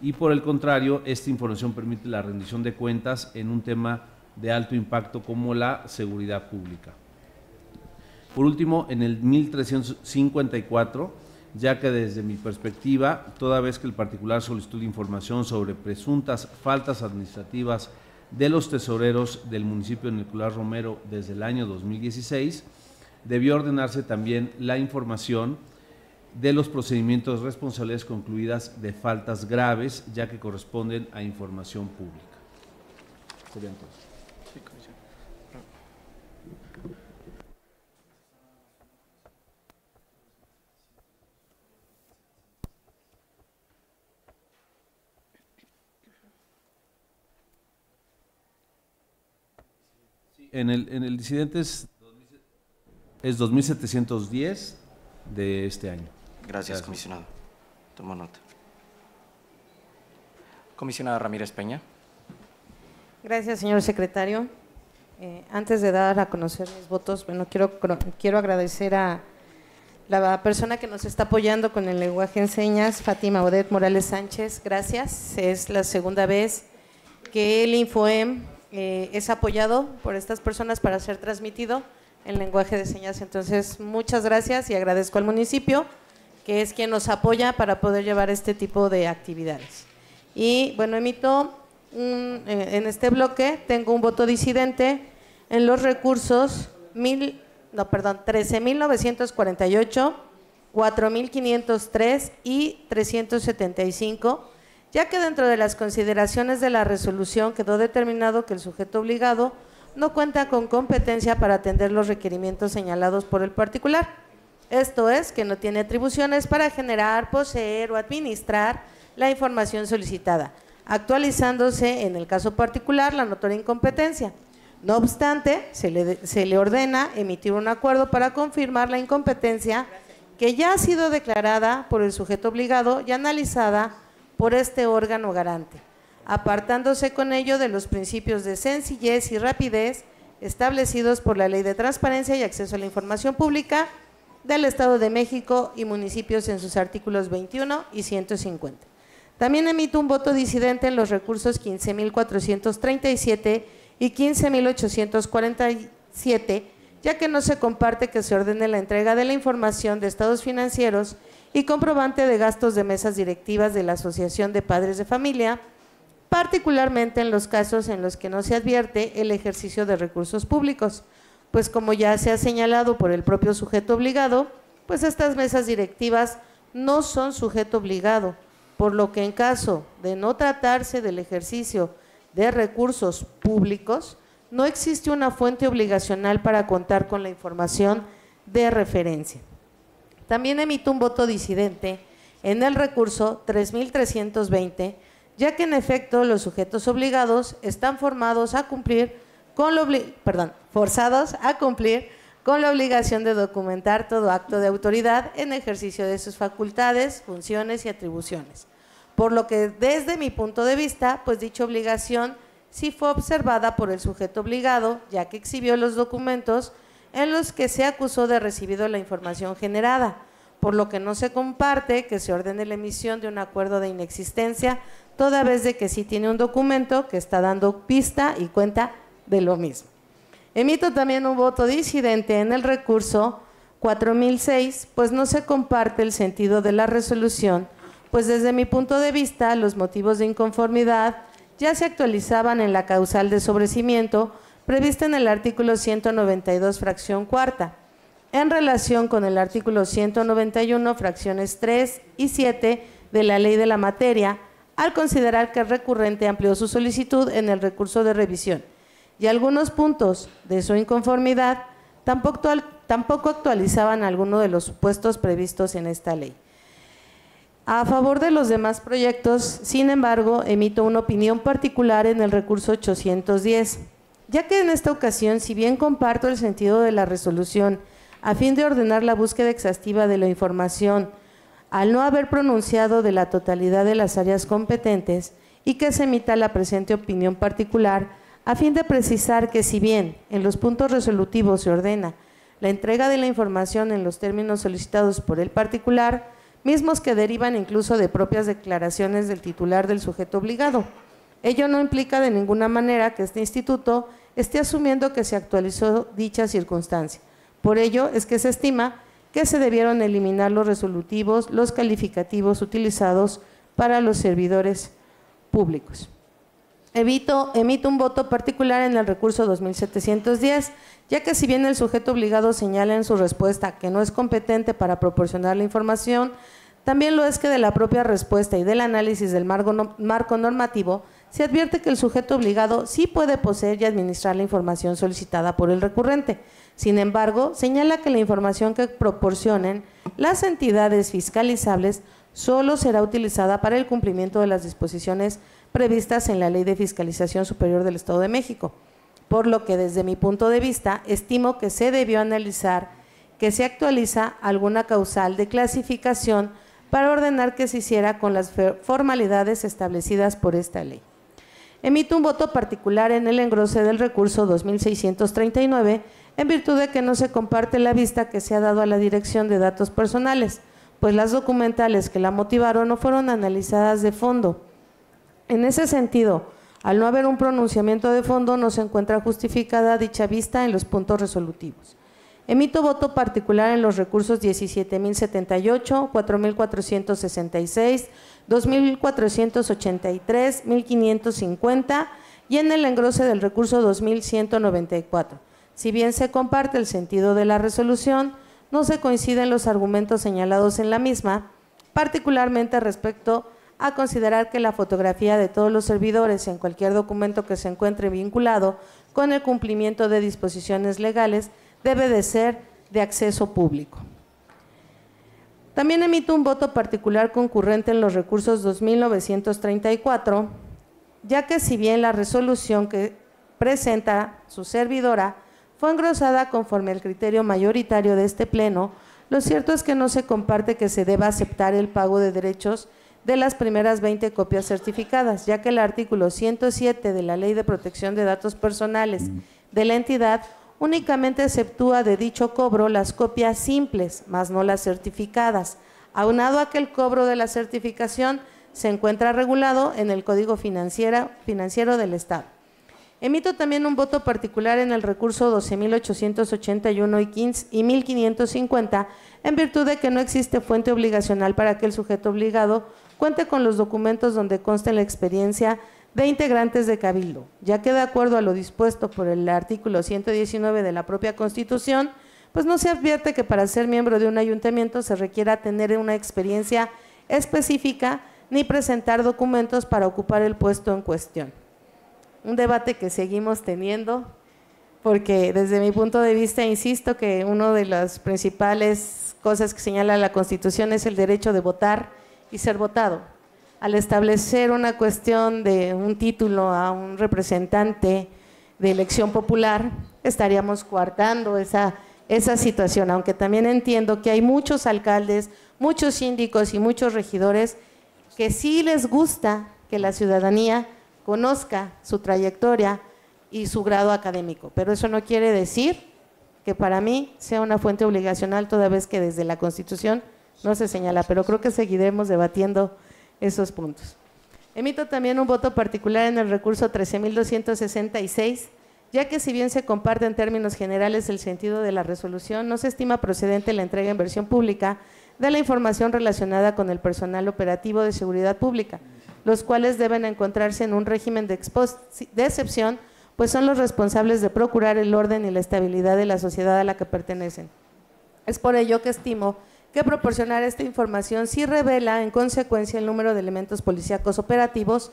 G: y, por el contrario, esta información permite la rendición de cuentas en un tema de alto impacto como la seguridad pública. Por último, en el 1354, ya que desde mi perspectiva, toda vez que el particular solicitó información sobre presuntas faltas administrativas de los tesoreros del municipio de Nicolás Romero desde el año 2016, debió ordenarse también la información de los procedimientos responsables concluidas de faltas graves, ya que corresponden a información pública. en el, en el disidente es, 2710 de
E: este año. Gracias, comisionado. Tomo nota. Comisionada Ramírez Peña.
H: Gracias, señor secretario. Eh, antes de dar a conocer mis votos, bueno, quiero, quiero agradecer a la persona que nos está apoyando con el lenguaje en señas, Fátima Odet Morales Sánchez. Gracias. Es la segunda vez que el INFOEM eh, es apoyado por estas personas para ser transmitido en lenguaje de señas. Entonces, muchas gracias y agradezco al municipio, que es quien nos apoya para poder llevar este tipo de actividades. Y bueno, emito eh, en este bloque, tengo un voto disidente en los recursos mil, no, perdón, 13.948, 4.503 y 375 ya que dentro de las consideraciones de la resolución quedó determinado que el sujeto obligado no cuenta con competencia para atender los requerimientos señalados por el particular. Esto es, que no tiene atribuciones para generar, poseer o administrar la información solicitada, actualizándose en el caso particular la notoria incompetencia. No obstante, se le, se le ordena emitir un acuerdo para confirmar la incompetencia que ya ha sido declarada por el sujeto obligado y analizada por este órgano garante, apartándose con ello de los principios de sencillez y rapidez establecidos por la Ley de Transparencia y Acceso a la Información Pública del Estado de México y municipios en sus artículos 21 y 150. También emito un voto disidente en los recursos 15.437 y 15.847, ya que no se comparte que se ordene la entrega de la información de estados financieros y comprobante de gastos de mesas directivas de la Asociación de Padres de Familia, particularmente en los casos en los que no se advierte el ejercicio de recursos públicos, pues como ya se ha señalado por el propio sujeto obligado, pues estas mesas directivas no son sujeto obligado, por lo que en caso de no tratarse del ejercicio de recursos públicos, no existe una fuente obligacional para contar con la información de referencia también emito un voto disidente en el recurso 3320, ya que en efecto los sujetos obligados están formados a cumplir con forzados a cumplir con la obligación de documentar todo acto de autoridad en ejercicio de sus facultades, funciones y atribuciones. Por lo que desde mi punto de vista, pues dicha obligación sí fue observada por el sujeto obligado, ya que exhibió los documentos en los que se acusó de recibido la información generada, por lo que no se comparte que se ordene la emisión de un acuerdo de inexistencia, toda vez de que sí tiene un documento que está dando pista y cuenta de lo mismo. Emito también un voto disidente en el recurso 4006, pues no se comparte el sentido de la resolución, pues desde mi punto de vista los motivos de inconformidad ya se actualizaban en la causal de sobrecimiento, prevista en el artículo 192, fracción cuarta, en relación con el artículo 191, fracciones 3 y 7 de la ley de la materia, al considerar que el recurrente amplió su solicitud en el recurso de revisión y algunos puntos de su inconformidad tampoco, tampoco actualizaban alguno de los supuestos previstos en esta ley. A favor de los demás proyectos, sin embargo, emito una opinión particular en el recurso 810 ya que en esta ocasión, si bien comparto el sentido de la resolución a fin de ordenar la búsqueda exhaustiva de la información, al no haber pronunciado de la totalidad de las áreas competentes y que se emita la presente opinión particular, a fin de precisar que si bien en los puntos resolutivos se ordena la entrega de la información en los términos solicitados por el particular, mismos que derivan incluso de propias declaraciones del titular del sujeto obligado. Ello no implica de ninguna manera que este instituto esté asumiendo que se actualizó dicha circunstancia. Por ello es que se estima que se debieron eliminar los resolutivos, los calificativos utilizados para los servidores públicos. Evito, emito un voto particular en el recurso 2710, ya que si bien el sujeto obligado señala en su respuesta que no es competente para proporcionar la información, también lo es que de la propia respuesta y del análisis del marco normativo se advierte que el sujeto obligado sí puede poseer y administrar la información solicitada por el recurrente. Sin embargo, señala que la información que proporcionen las entidades fiscalizables solo será utilizada para el cumplimiento de las disposiciones previstas en la Ley de Fiscalización Superior del Estado de México, por lo que desde mi punto de vista estimo que se debió analizar que se actualiza alguna causal de clasificación para ordenar que se hiciera con las formalidades establecidas por esta ley emite un voto particular en el engrose del recurso 2639, en virtud de que no se comparte la vista que se ha dado a la dirección de datos personales, pues las documentales que la motivaron no fueron analizadas de fondo. En ese sentido, al no haber un pronunciamiento de fondo, no se encuentra justificada dicha vista en los puntos resolutivos. Emito voto particular en los recursos 17.078, 4.466, 2.483, 1.550 y en el engrose del recurso 2.194. Si bien se comparte el sentido de la resolución, no se coinciden los argumentos señalados en la misma, particularmente respecto a considerar que la fotografía de todos los servidores en cualquier documento que se encuentre vinculado con el cumplimiento de disposiciones legales debe de ser de acceso público. También emito un voto particular concurrente en los recursos 2934, ya que si bien la resolución que presenta su servidora fue engrosada conforme al criterio mayoritario de este Pleno, lo cierto es que no se comparte que se deba aceptar el pago de derechos de las primeras 20 copias certificadas, ya que el artículo 107 de la Ley de Protección de Datos Personales de la entidad únicamente exceptúa de dicho cobro las copias simples, más no las certificadas. Aunado a que el cobro de la certificación se encuentra regulado en el Código Financiero, financiero del Estado. Emito también un voto particular en el recurso 12.881 y, 15, y 1.550 en virtud de que no existe fuente obligacional para que el sujeto obligado cuente con los documentos donde conste la experiencia de integrantes de Cabildo, ya que de acuerdo a lo dispuesto por el artículo 119 de la propia Constitución, pues no se advierte que para ser miembro de un ayuntamiento se requiera tener una experiencia específica ni presentar documentos para ocupar el puesto en cuestión. Un debate que seguimos teniendo, porque desde mi punto de vista, insisto que una de las principales cosas que señala la Constitución es el derecho de votar y ser votado al establecer una cuestión de un título a un representante de elección popular, estaríamos coartando esa, esa situación, aunque también entiendo que hay muchos alcaldes, muchos síndicos y muchos regidores que sí les gusta que la ciudadanía conozca su trayectoria y su grado académico, pero eso no quiere decir que para mí sea una fuente obligacional, toda vez que desde la Constitución no se señala, pero creo que seguiremos debatiendo esos puntos. Emito también un voto particular en el recurso 13.266, ya que si bien se comparte en términos generales el sentido de la resolución, no se estima procedente la entrega en versión pública de la información relacionada con el personal operativo de seguridad pública, los cuales deben encontrarse en un régimen de, de excepción, pues son los responsables de procurar el orden y la estabilidad de la sociedad a la que pertenecen. Es por ello que estimo que proporcionar esta información si revela en consecuencia el número de elementos policíacos operativos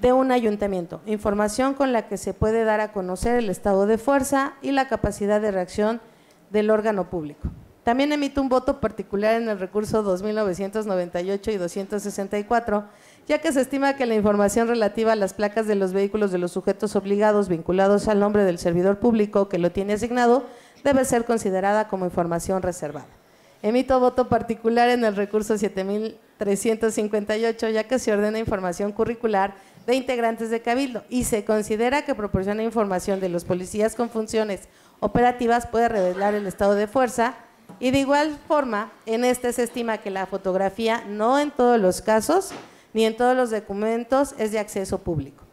H: de un ayuntamiento, información con la que se puede dar a conocer el estado de fuerza y la capacidad de reacción del órgano público. También emite un voto particular en el recurso 2998 y 264, ya que se estima que la información relativa a las placas de los vehículos de los sujetos obligados vinculados al nombre del servidor público que lo tiene asignado debe ser considerada como información reservada. Emito voto particular en el recurso 7358, ya que se ordena información curricular de integrantes de Cabildo y se considera que proporciona información de los policías con funciones operativas puede revelar el estado de fuerza y de igual forma, en este se estima que la fotografía no en todos los casos ni en todos los documentos es de acceso público.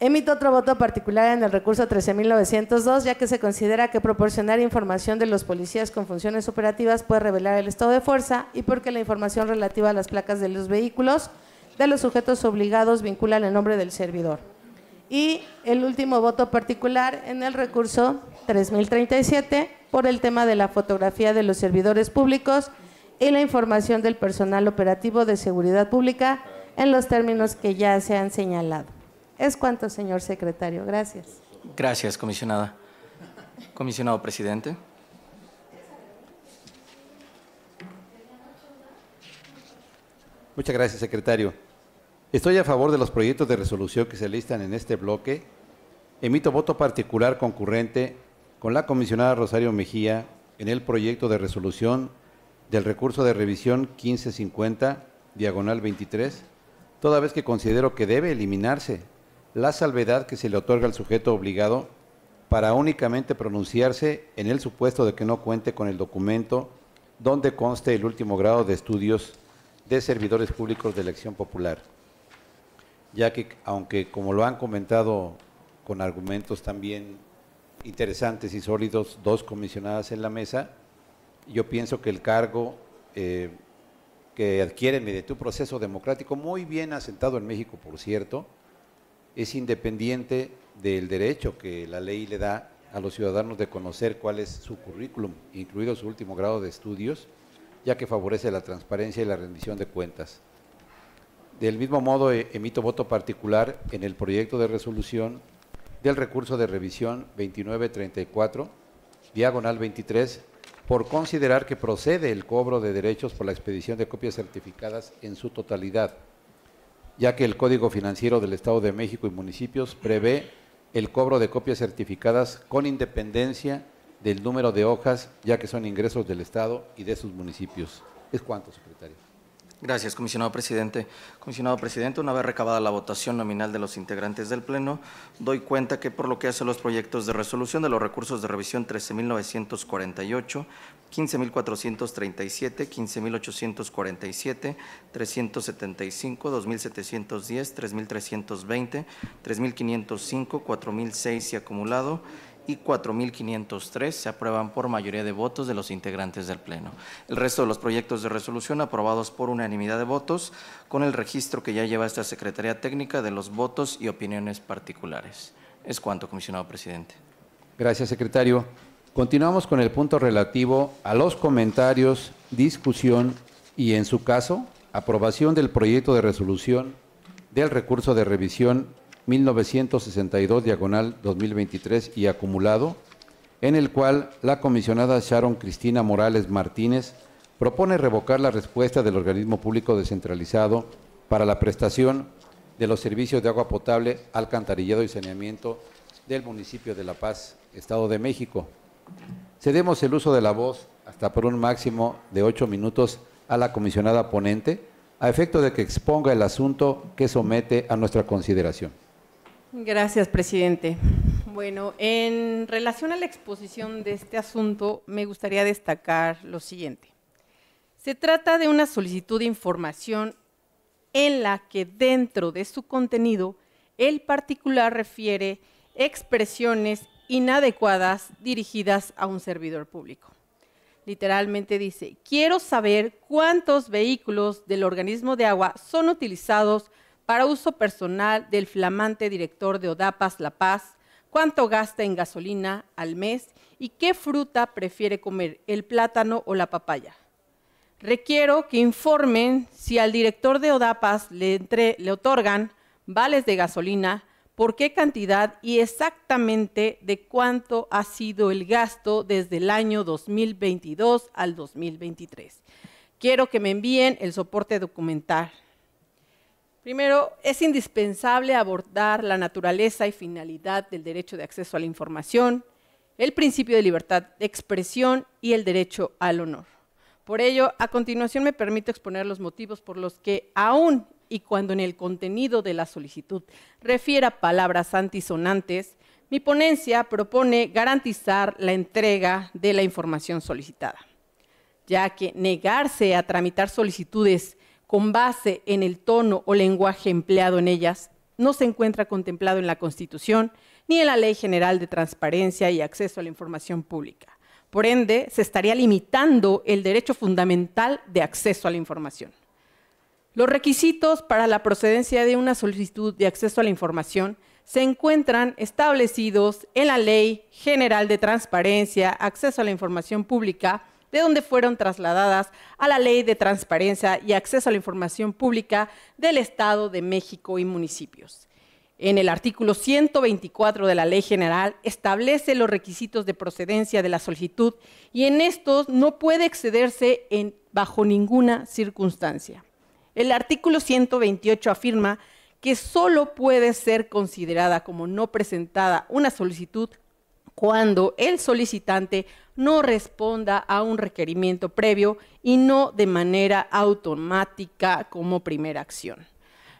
H: Emito otro voto particular en el recurso 13.902, ya que se considera que proporcionar información de los policías con funciones operativas puede revelar el estado de fuerza y porque la información relativa a las placas de los vehículos de los sujetos obligados vinculan el nombre del servidor. Y el último voto particular en el recurso 3037 por el tema de la fotografía de los servidores públicos y la información del personal operativo de seguridad pública en los términos que ya se han señalado. Es cuanto, señor secretario. Gracias.
E: Gracias, comisionada. Comisionado presidente. Muchas gracias, secretario.
C: Estoy a favor de los proyectos de resolución que se listan en este bloque. Emito voto particular concurrente con la comisionada Rosario Mejía en el proyecto de resolución del recurso de revisión 1550, diagonal 23, toda vez que considero que debe eliminarse la salvedad que se le otorga al sujeto obligado para únicamente pronunciarse en el supuesto de que no cuente con el documento donde conste el último grado de estudios de servidores públicos de elección popular, ya que aunque como lo han comentado con argumentos también interesantes y sólidos dos comisionadas en la mesa, yo pienso que el cargo eh, que adquiere mediante un proceso democrático muy bien asentado en México, por cierto, es independiente del derecho que la ley le da a los ciudadanos de conocer cuál es su currículum, incluido su último grado de estudios, ya que favorece la transparencia y la rendición de cuentas. Del mismo modo, eh, emito voto particular en el proyecto de resolución del recurso de revisión 2934, diagonal 23, por considerar que procede el cobro de derechos por la expedición de copias certificadas en su totalidad ya que el Código Financiero del Estado de México y municipios prevé el cobro de copias certificadas con independencia del número de hojas, ya que son ingresos del Estado y de sus municipios. ¿Es cuanto, secretario?
E: Gracias, comisionado presidente. Comisionado presidente, una vez recabada la votación nominal de los integrantes del Pleno, doy cuenta que por lo que hace los proyectos de resolución de los recursos de revisión 13.948, 15.437, 15.847, 375, 2.710, 3.320, 3.505, 4.006 y acumulado y 4.503 se aprueban por mayoría de votos de los integrantes del Pleno. El resto de los proyectos de resolución aprobados por unanimidad de votos con el registro que ya lleva esta Secretaría Técnica de los votos y opiniones particulares. Es cuanto, comisionado presidente.
C: Gracias, secretario. Continuamos con el punto relativo a los comentarios, discusión y, en su caso, aprobación del proyecto de resolución del recurso de revisión 1962 diagonal 2023 y acumulado, en el cual la comisionada Sharon Cristina Morales Martínez propone revocar la respuesta del organismo público descentralizado para la prestación de los servicios de agua potable, alcantarillado y saneamiento del municipio de La Paz, Estado de México, Cedemos el uso de la voz hasta por un máximo de ocho minutos a la comisionada ponente, a efecto de que exponga el asunto que somete a nuestra consideración. Gracias, presidente.
F: Bueno, en relación a la exposición de este asunto, me gustaría destacar lo siguiente. Se trata de una solicitud de información en la que dentro de su contenido el particular refiere expresiones inadecuadas dirigidas a un servidor público. Literalmente dice, quiero saber cuántos vehículos del organismo de agua son utilizados para uso personal del flamante director de Odapas La Paz, cuánto gasta en gasolina al mes y qué fruta prefiere comer, el plátano o la papaya. Requiero que informen si al director de Odapas le, le otorgan vales de gasolina, por qué cantidad y exactamente de cuánto ha sido el gasto desde el año 2022 al 2023. Quiero que me envíen el soporte documental. Primero, es indispensable abordar la naturaleza y finalidad del derecho de acceso a la información, el principio de libertad de expresión y el derecho al honor. Por ello, a continuación me permito exponer los motivos por los que, aún y cuando en el contenido de la solicitud refiera palabras antisonantes, mi ponencia propone garantizar la entrega de la información solicitada, ya que negarse a tramitar solicitudes con base en el tono o lenguaje empleado en ellas no se encuentra contemplado en la Constitución ni en la Ley General de Transparencia y Acceso a la Información Pública. Por ende, se estaría limitando el derecho fundamental de acceso a la información. Los requisitos para la procedencia de una solicitud de acceso a la información se encuentran establecidos en la Ley General de Transparencia, Acceso a la Información Pública, de donde fueron trasladadas a la Ley de Transparencia y Acceso a la Información Pública del Estado de México y municipios. En el artículo 124 de la Ley General establece los requisitos de procedencia de la solicitud y en estos no puede excederse bajo ninguna circunstancia. El artículo 128 afirma que solo puede ser considerada como no presentada una solicitud cuando el solicitante no responda a un requerimiento previo y no de manera automática como primera acción.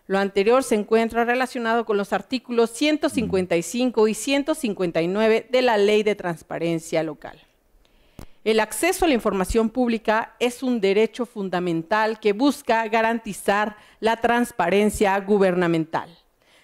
F: Lo anterior se encuentra relacionado con los artículos 155 y 159 de la Ley de Transparencia Local. El acceso a la información pública es un derecho fundamental que busca garantizar la transparencia gubernamental,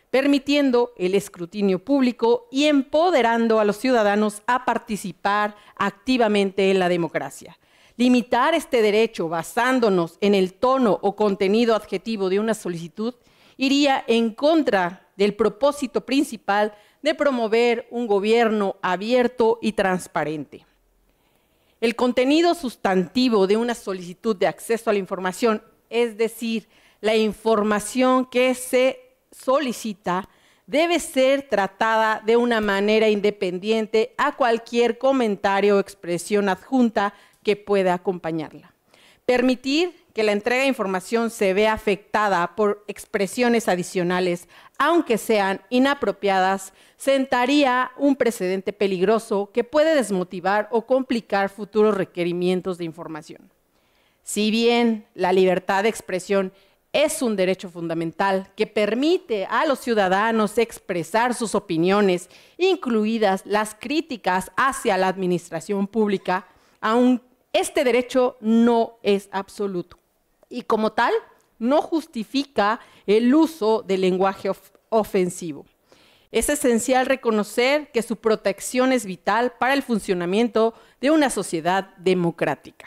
F: permitiendo el escrutinio público y empoderando a los ciudadanos a participar activamente en la democracia. Limitar este derecho basándonos en el tono o contenido adjetivo de una solicitud iría en contra del propósito principal de promover un gobierno abierto y transparente. El contenido sustantivo de una solicitud de acceso a la información, es decir, la información que se solicita, debe ser tratada de una manera independiente a cualquier comentario o expresión adjunta que pueda acompañarla. Permitir que la entrega de información se vea afectada por expresiones adicionales, aunque sean inapropiadas, sentaría un precedente peligroso que puede desmotivar o complicar futuros requerimientos de información. Si bien la libertad de expresión es un derecho fundamental que permite a los ciudadanos expresar sus opiniones, incluidas las críticas hacia la administración pública, aún este derecho no es absoluto y como tal no justifica el uso del lenguaje ofensivo. Es esencial reconocer que su protección es vital para el funcionamiento de una sociedad democrática.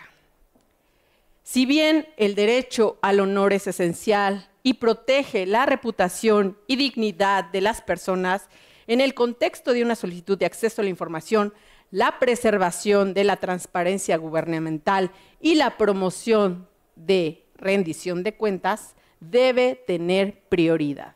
F: Si bien el derecho al honor es esencial y protege la reputación y dignidad de las personas, en el contexto de una solicitud de acceso a la información, la preservación de la transparencia gubernamental y la promoción de rendición de cuentas debe tener prioridad.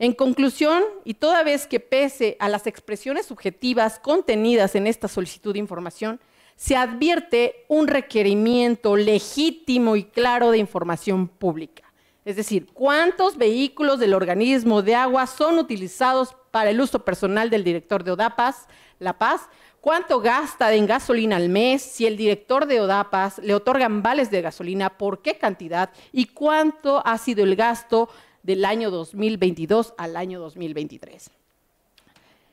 F: En conclusión, y toda vez que pese a las expresiones subjetivas contenidas en esta solicitud de información, se advierte un requerimiento legítimo y claro de información pública. Es decir, cuántos vehículos del organismo de agua son utilizados para el uso personal del director de ODAPAS, La Paz, cuánto gasta en gasolina al mes, si el director de ODAPAS le otorgan vales de gasolina, por qué cantidad y cuánto ha sido el gasto del año 2022 al año 2023.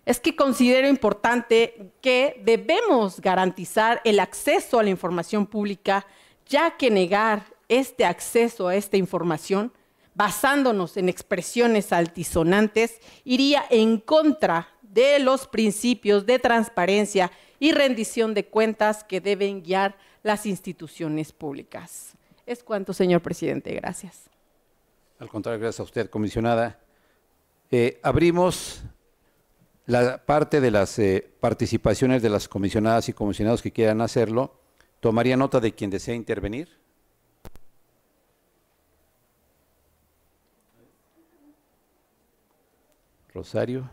F: Es que considero importante que debemos garantizar el acceso a la información pública, ya que negar este acceso a esta información basándonos en expresiones altisonantes iría en contra de los principios de transparencia y rendición de cuentas que deben guiar las instituciones públicas. Es cuanto, señor presidente. Gracias.
C: Al contrario, gracias a usted, comisionada. Eh, abrimos la parte de las eh, participaciones de las comisionadas y comisionados que quieran hacerlo. ¿Tomaría nota de quien desea intervenir? Rosario.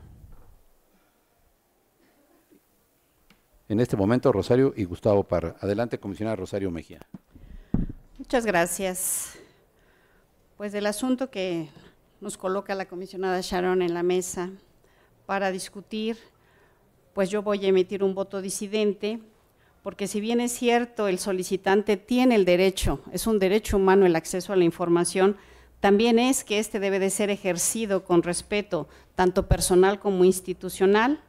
C: en este momento Rosario y Gustavo Parra. Adelante, comisionada Rosario Mejía.
D: Muchas gracias. Pues del asunto que nos coloca la comisionada Sharon en la mesa para discutir, pues yo voy a emitir un voto disidente, porque si bien es cierto, el solicitante tiene el derecho, es un derecho humano el acceso a la información, también es que este debe de ser ejercido con respeto, tanto personal como institucional.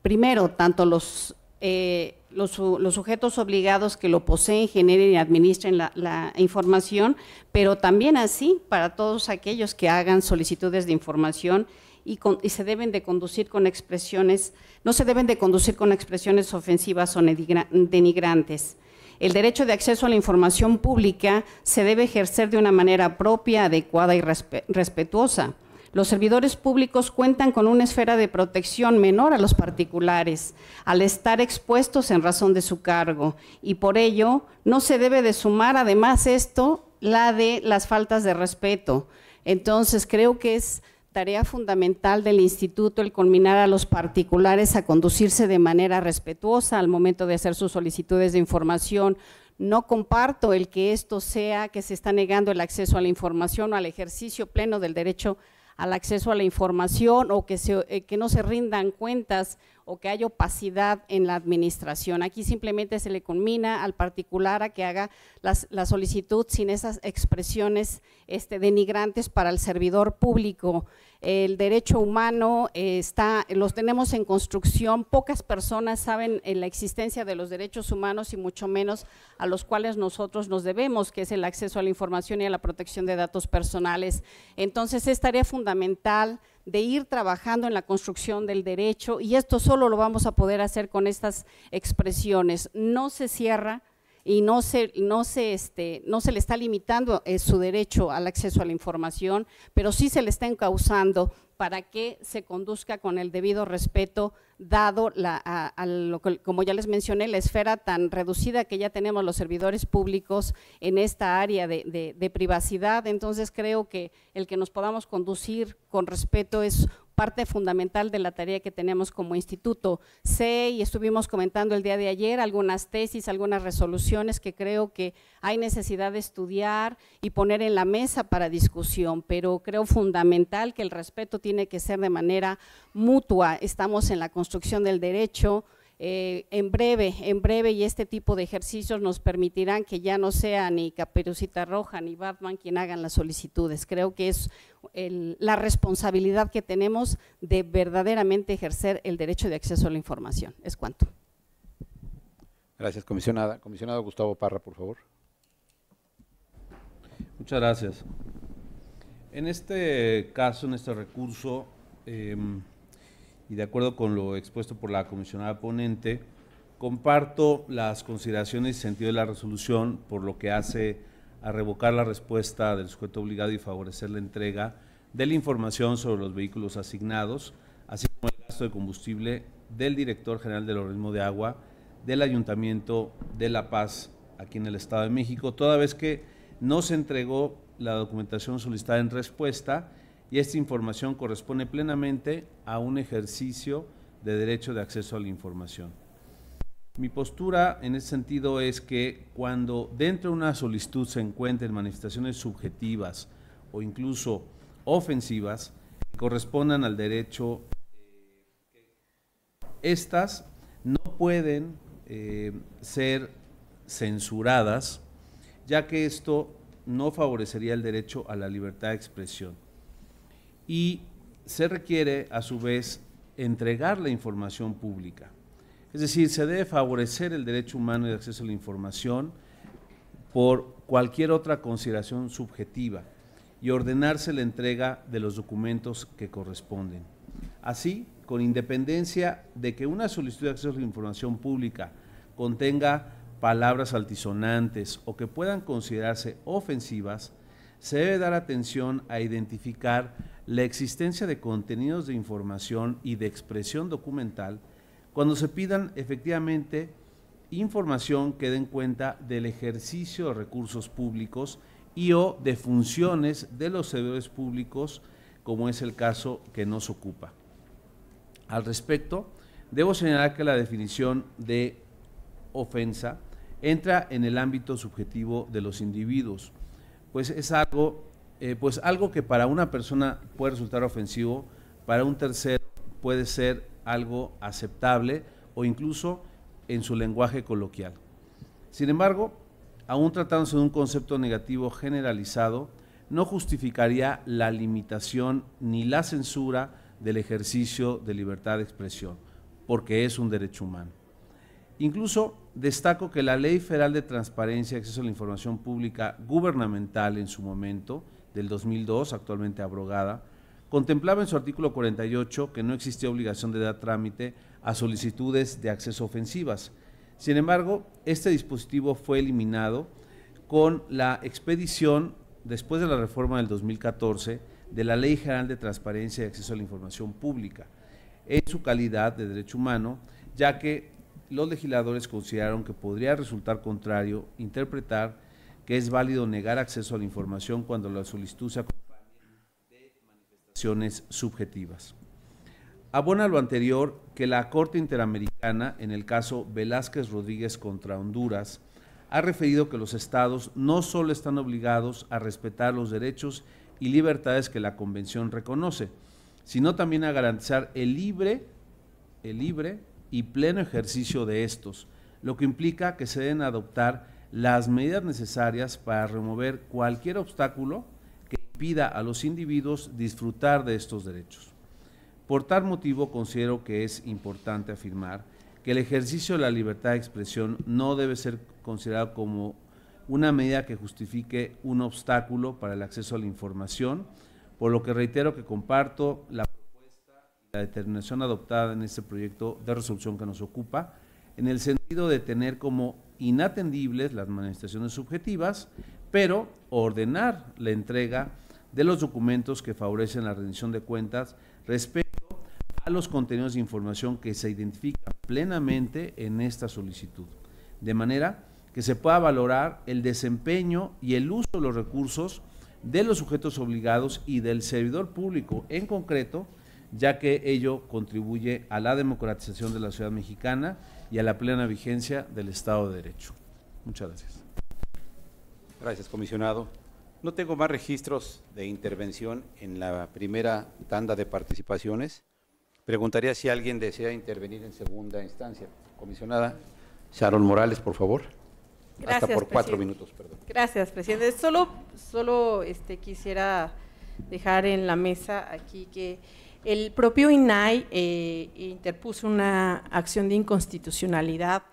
D: Primero, tanto los eh, los, sujetos obligados que lo poseen, generen y administren la, información, pero también así para todos aquellos que hagan solicitudes de información y, y, se deben de conducir con expresiones, no se deben de conducir con expresiones ofensivas o denigrantes. El derecho de acceso a la información pública se debe ejercer de una manera propia, adecuada y respetuosa. Los servidores públicos cuentan con una esfera de protección menor a los particulares, al estar expuestos en razón de su cargo, y por ello no se debe de sumar además esto la de las faltas de respeto. Entonces creo que es tarea fundamental del instituto el culminar a los particulares a conducirse de manera respetuosa al momento de hacer sus solicitudes de información, no comparto el que esto sea que se está negando el acceso a la información o al ejercicio pleno del derecho al acceso a la información o que, se, eh, que no se rindan cuentas o que haya opacidad en la administración. Aquí simplemente se le conmina al particular a que haga las, la solicitud sin esas expresiones este, denigrantes para el servidor público el derecho humano eh, está, los tenemos en construcción, pocas personas saben eh, la existencia de los derechos humanos y mucho menos a los cuales nosotros nos debemos, que es el acceso a la información y a la protección de datos personales. Entonces es tarea fundamental de ir trabajando en la construcción del derecho y esto solo lo vamos a poder hacer con estas expresiones. No se cierra y no se, no se, este, no se le está limitando eh, su derecho al acceso a la información, pero sí se le está encauzando para que se conduzca con el debido respeto, dado la, a, como ya les mencioné, la esfera tan reducida que ya tenemos los servidores públicos en esta área de privacidad. Entonces creo que el que nos podamos conducir con respeto es parte fundamental de la tarea que tenemos como instituto. Sé y estuvimos comentando el día de ayer algunas tesis, algunas resoluciones que creo que hay necesidad de estudiar y poner en la mesa para discusión, pero creo fundamental que el respeto tiene que ser de manera mutua. Estamos en la construcción del derecho, eh, en breve, en breve y este tipo de ejercicios nos permitirán que ya no sea ni Caperucita Roja ni Batman quien hagan las solicitudes. Creo que es la responsabilidad que tenemos de verdaderamente ejercer el derecho de acceso a la información. Es cuanto.
C: Gracias, comisionada. Comisionado Gustavo Parra, por favor. Muchas gracias. En este caso,
G: en este recurso, eh, y de acuerdo con lo expuesto por la comisionada ponente, comparto las consideraciones y sentido de la resolución por lo que hace a revocar la respuesta del sujeto obligado y favorecer la entrega de la información sobre los vehículos asignados, así como el gasto de combustible del director general del organismo de agua del Ayuntamiento de La Paz aquí en el Estado de México, toda vez que no se entregó la documentación solicitada en respuesta y esta información corresponde plenamente a un ejercicio de derecho de acceso a la información. Mi postura en ese sentido es que cuando dentro de una solicitud se encuentren manifestaciones subjetivas o incluso ofensivas que correspondan al derecho, eh, estas no pueden eh, ser censuradas, ya que esto no favorecería el derecho a la libertad de expresión y se requiere a su vez entregar la información pública. Es decir, se debe favorecer el derecho humano de acceso a la información por cualquier otra consideración subjetiva y ordenarse la entrega de los documentos que corresponden. Así, con independencia de que una solicitud de acceso a la información pública contenga palabras altisonantes o que puedan considerarse ofensivas, se debe dar atención a identificar la existencia de contenidos de información y de expresión documental cuando se pidan efectivamente información que den cuenta del ejercicio de recursos públicos y o de funciones de los servidores públicos, como es el caso que nos ocupa. Al respecto, debo señalar que la definición de ofensa entra en el ámbito subjetivo de los individuos, pues es algo eh, pues algo que para una persona puede resultar ofensivo, para un tercero puede ser algo aceptable o incluso en su lenguaje coloquial. Sin embargo, aún tratándose de un concepto negativo generalizado, no justificaría la limitación ni la censura del ejercicio de libertad de expresión, porque es un derecho humano. Incluso destaco que la Ley Federal de Transparencia y Acceso a la Información Pública Gubernamental en su momento del 2002, actualmente abrogada, contemplaba en su artículo 48 que no existía obligación de dar trámite a solicitudes de acceso ofensivas. Sin embargo, este dispositivo fue eliminado con la expedición, después de la reforma del 2014, de la Ley General de Transparencia y Acceso a la Información Pública, en su calidad de derecho humano, ya que los legisladores consideraron que podría resultar contrario interpretar que es válido negar acceso a la información cuando la solicitud se acompaña de manifestaciones subjetivas. Abona lo anterior que la Corte Interamericana, en el caso Velázquez Rodríguez contra Honduras, ha referido que los estados no solo están obligados a respetar los derechos y libertades que la Convención reconoce, sino también a garantizar el libre, el libre y pleno ejercicio de estos, lo que implica que se deben adoptar las medidas necesarias para remover cualquier obstáculo que impida a los individuos disfrutar de estos derechos. Por tal motivo, considero que es importante afirmar que el ejercicio de la libertad de expresión no debe ser considerado como una medida que justifique un obstáculo para el acceso a la información, por lo que reitero que comparto la propuesta y la determinación adoptada en este proyecto de resolución que nos ocupa, en el sentido de tener como inatendibles las manifestaciones subjetivas, pero ordenar la entrega de los documentos que favorecen la rendición de cuentas respecto a los contenidos de información que se identifica plenamente en esta solicitud, de manera que se pueda valorar el desempeño y el uso de los recursos de los sujetos obligados y del servidor público en concreto, ya que ello contribuye a la democratización de la ciudad mexicana y a la plena vigencia del Estado de Derecho. Muchas gracias.
C: Gracias, comisionado. No tengo más registros de intervención en la primera tanda de participaciones. Preguntaría si alguien desea intervenir en segunda instancia. Comisionada Sharon Morales, por favor. Gracias, Hasta por cuatro minutos, perdón.
F: Gracias, presidente. Solo, solo este, quisiera dejar en la mesa aquí que el propio INAI eh, interpuso una acción de inconstitucionalidad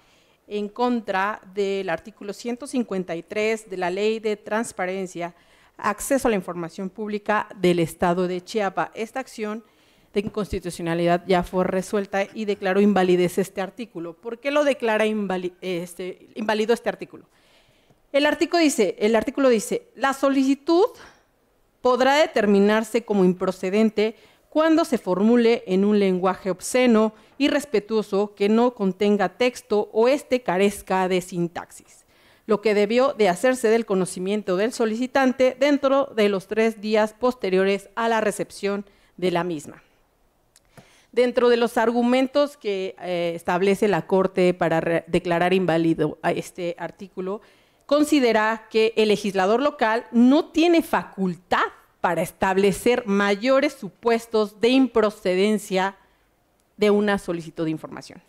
F: en contra del artículo 153 de la Ley de Transparencia, Acceso a la Información Pública del Estado de Chiapas. Esta acción de inconstitucionalidad ya fue resuelta y declaró invalidez este artículo. ¿Por qué lo declara este, inválido este artículo? El artículo dice, el artículo dice, la solicitud podrá determinarse como improcedente cuando se formule en un lenguaje obsceno, y respetuoso que no contenga texto o este carezca de sintaxis, lo que debió de hacerse del conocimiento del solicitante dentro de los tres días posteriores a la recepción de la misma. Dentro de los argumentos que eh, establece la Corte para declarar inválido a este artículo, considera que el legislador local no tiene facultad para establecer mayores supuestos de improcedencia de una solicitud de información.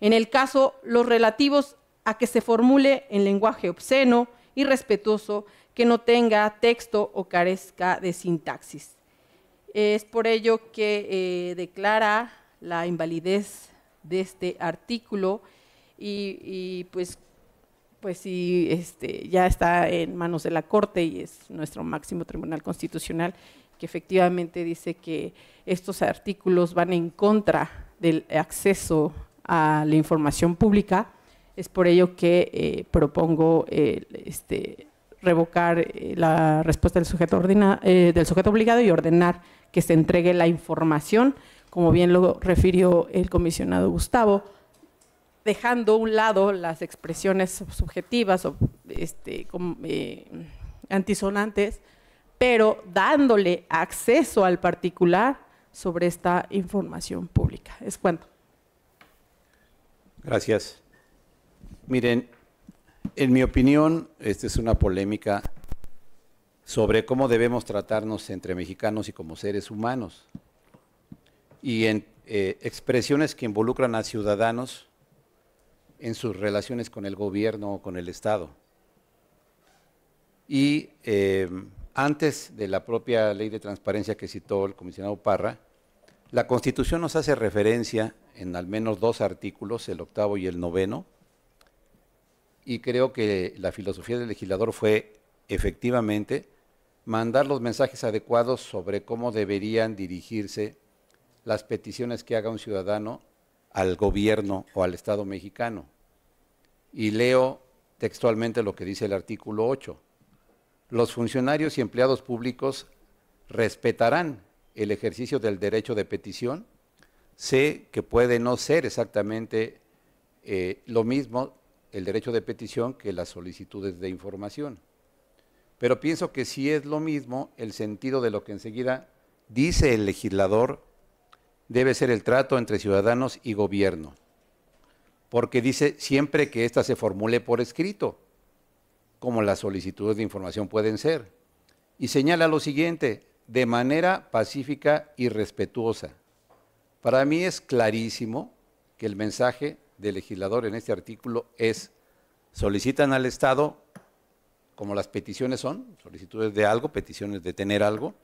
F: En el caso, los relativos a que se formule en lenguaje obsceno, y respetuoso, que no tenga texto o carezca de sintaxis. Es por ello que eh, declara la invalidez de este artículo y, y pues pues sí, este, ya está en manos de la Corte y es nuestro máximo tribunal constitucional que efectivamente dice que estos artículos van en contra del acceso a la información pública. Es por ello que eh, propongo este, revocar eh, la respuesta del sujeto, eh, del sujeto obligado y ordenar que se entregue la información, como bien lo refirió el comisionado Gustavo dejando a un lado las expresiones subjetivas o este, eh, antisonantes, pero dándole acceso al particular sobre esta información pública. Es cuanto.
C: Gracias. Miren, en mi opinión, esta es una polémica sobre cómo debemos tratarnos entre mexicanos y como seres humanos. Y en eh, expresiones que involucran a ciudadanos en sus relaciones con el gobierno o con el Estado. Y eh, antes de la propia ley de transparencia que citó el comisionado Parra, la Constitución nos hace referencia en al menos dos artículos, el octavo y el noveno, y creo que la filosofía del legislador fue efectivamente mandar los mensajes adecuados sobre cómo deberían dirigirse las peticiones que haga un ciudadano al gobierno o al Estado mexicano. Y leo textualmente lo que dice el artículo 8. Los funcionarios y empleados públicos respetarán el ejercicio del derecho de petición. Sé que puede no ser exactamente eh, lo mismo el derecho de petición que las solicitudes de información. Pero pienso que sí es lo mismo el sentido de lo que enseguida dice el legislador debe ser el trato entre ciudadanos y gobierno, porque dice siempre que ésta se formule por escrito, como las solicitudes de información pueden ser, y señala lo siguiente, de manera pacífica y respetuosa. Para mí es clarísimo que el mensaje del legislador en este artículo es, solicitan al Estado, como las peticiones son, solicitudes de algo, peticiones de tener algo,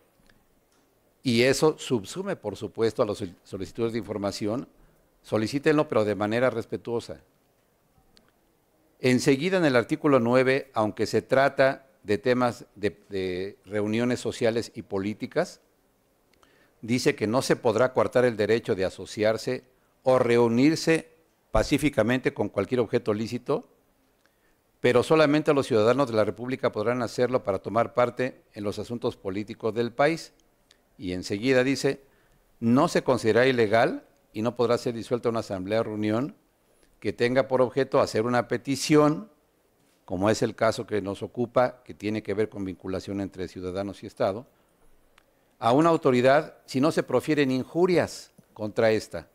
C: y eso subsume, por supuesto, a los solicitudes de información. Solicítenlo, pero de manera respetuosa. Enseguida en el artículo 9, aunque se trata de temas de, de, reuniones sociales y políticas, dice que no se podrá coartar el derecho de asociarse o reunirse pacíficamente con cualquier objeto lícito, pero solamente los ciudadanos de la República podrán hacerlo para tomar parte en los asuntos políticos del país. Y enseguida dice, no se considera ilegal y no podrá ser disuelta una asamblea o reunión que tenga por objeto hacer una petición, como es el caso que nos ocupa, que tiene que ver con vinculación entre ciudadanos y Estado, a una autoridad si no se profieren injurias contra esta.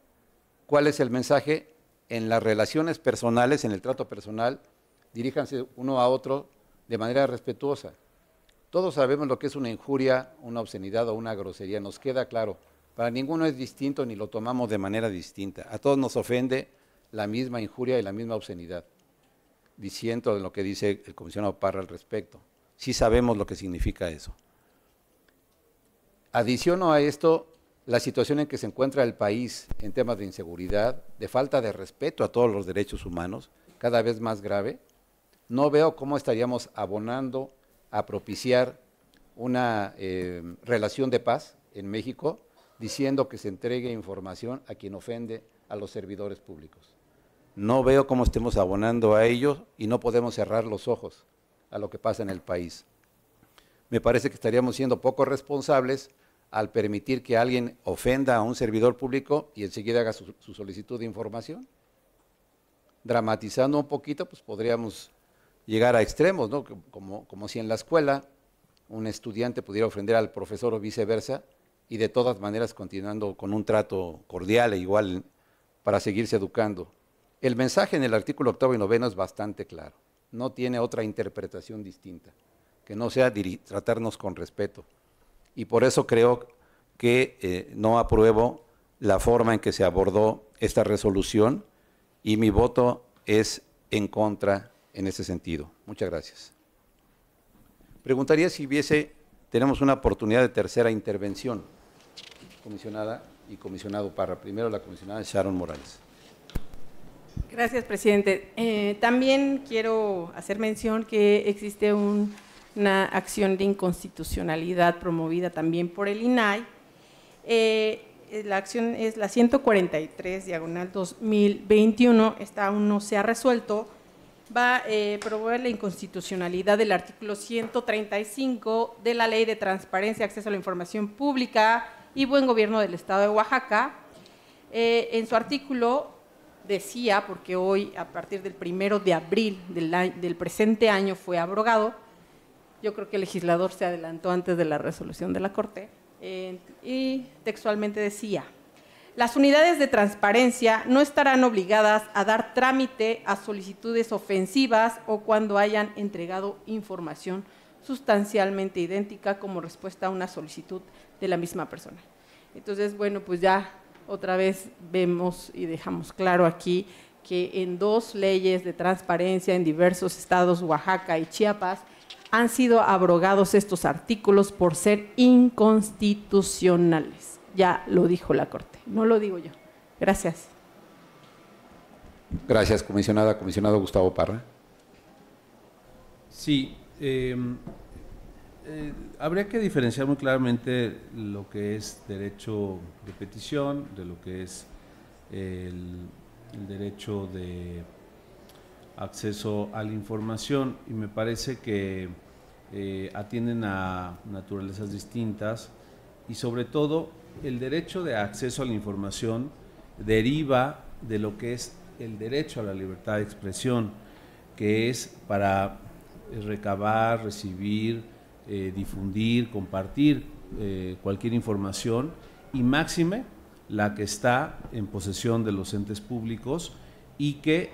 C: ¿Cuál es el mensaje? En las relaciones personales, en el trato personal, diríjanse uno a otro de manera respetuosa. Todos sabemos lo que es una injuria, una obscenidad o una grosería, nos queda claro. Para ninguno es distinto ni lo tomamos de manera distinta. A todos nos ofende la misma injuria y la misma obscenidad. Diciendo lo que dice el comisionado Parra al respecto. Sí sabemos lo que significa eso. Adiciono a esto la situación en que se encuentra el país en temas de inseguridad, de falta de respeto a todos los derechos humanos, cada vez más grave. No veo cómo estaríamos abonando a propiciar una eh, relación de paz en México, diciendo que se entregue información a quien ofende a los servidores públicos. No veo cómo estemos abonando a ellos y no podemos cerrar los ojos a lo que pasa en el país. Me parece que estaríamos siendo poco responsables al permitir que alguien ofenda a un servidor público y enseguida haga su solicitud de información. Dramatizando un poquito, pues podríamos llegar a extremos, ¿no? Como, si en la escuela un estudiante pudiera ofender al profesor o viceversa, y de todas maneras continuando con un trato cordial e igual para seguirse educando. El mensaje en el artículo octavo y noveno es bastante claro, no tiene otra interpretación distinta, que no sea tratarnos con respeto. Y por eso creo que eh, no apruebo la forma en que se abordó esta resolución y mi voto es en contra en ese sentido. Muchas gracias. Preguntaría si hubiese, tenemos una oportunidad de tercera intervención, comisionada y comisionado Parra. Primero la comisionada Sharon Morales.
F: Gracias, presidente. Eh, también quiero hacer mención que existe una acción de inconstitucionalidad promovida también por el INAI. Eh, eh, la acción es la 143, diagonal 2021. Esta aún no se ha resuelto va a eh, la inconstitucionalidad del artículo 135 de la Ley de Transparencia, Acceso a la Información Pública y Buen Gobierno del Estado de Oaxaca. Eh, en su artículo decía, porque hoy a partir del primero de abril del, presente año fue abrogado, yo creo que el legislador se adelantó antes de la resolución de la Corte, eh, y textualmente decía… Las unidades de transparencia no estarán obligadas a dar trámite a solicitudes ofensivas o cuando hayan entregado información sustancialmente idéntica como respuesta a una solicitud de la misma persona. Entonces, bueno, pues ya otra vez vemos y dejamos claro aquí que en dos leyes de transparencia en diversos estados, Oaxaca y Chiapas, han sido abrogados estos artículos por ser inconstitucionales. Ya lo dijo la Corte no lo digo yo. Gracias.
C: Gracias, comisionada. Comisionado Gustavo Parra.
G: Sí, em, eh, habría que diferenciar muy claramente lo que es derecho de petición de lo que es el, derecho de acceso a la información y me parece que eh, atienden a naturalezas distintas y sobre todo el derecho de acceso a la información deriva de lo que es el derecho a la libertad de expresión, que es para eh, recabar, recibir, eh, difundir, compartir eh, cualquier información y máxime la que está en posesión de los entes públicos y que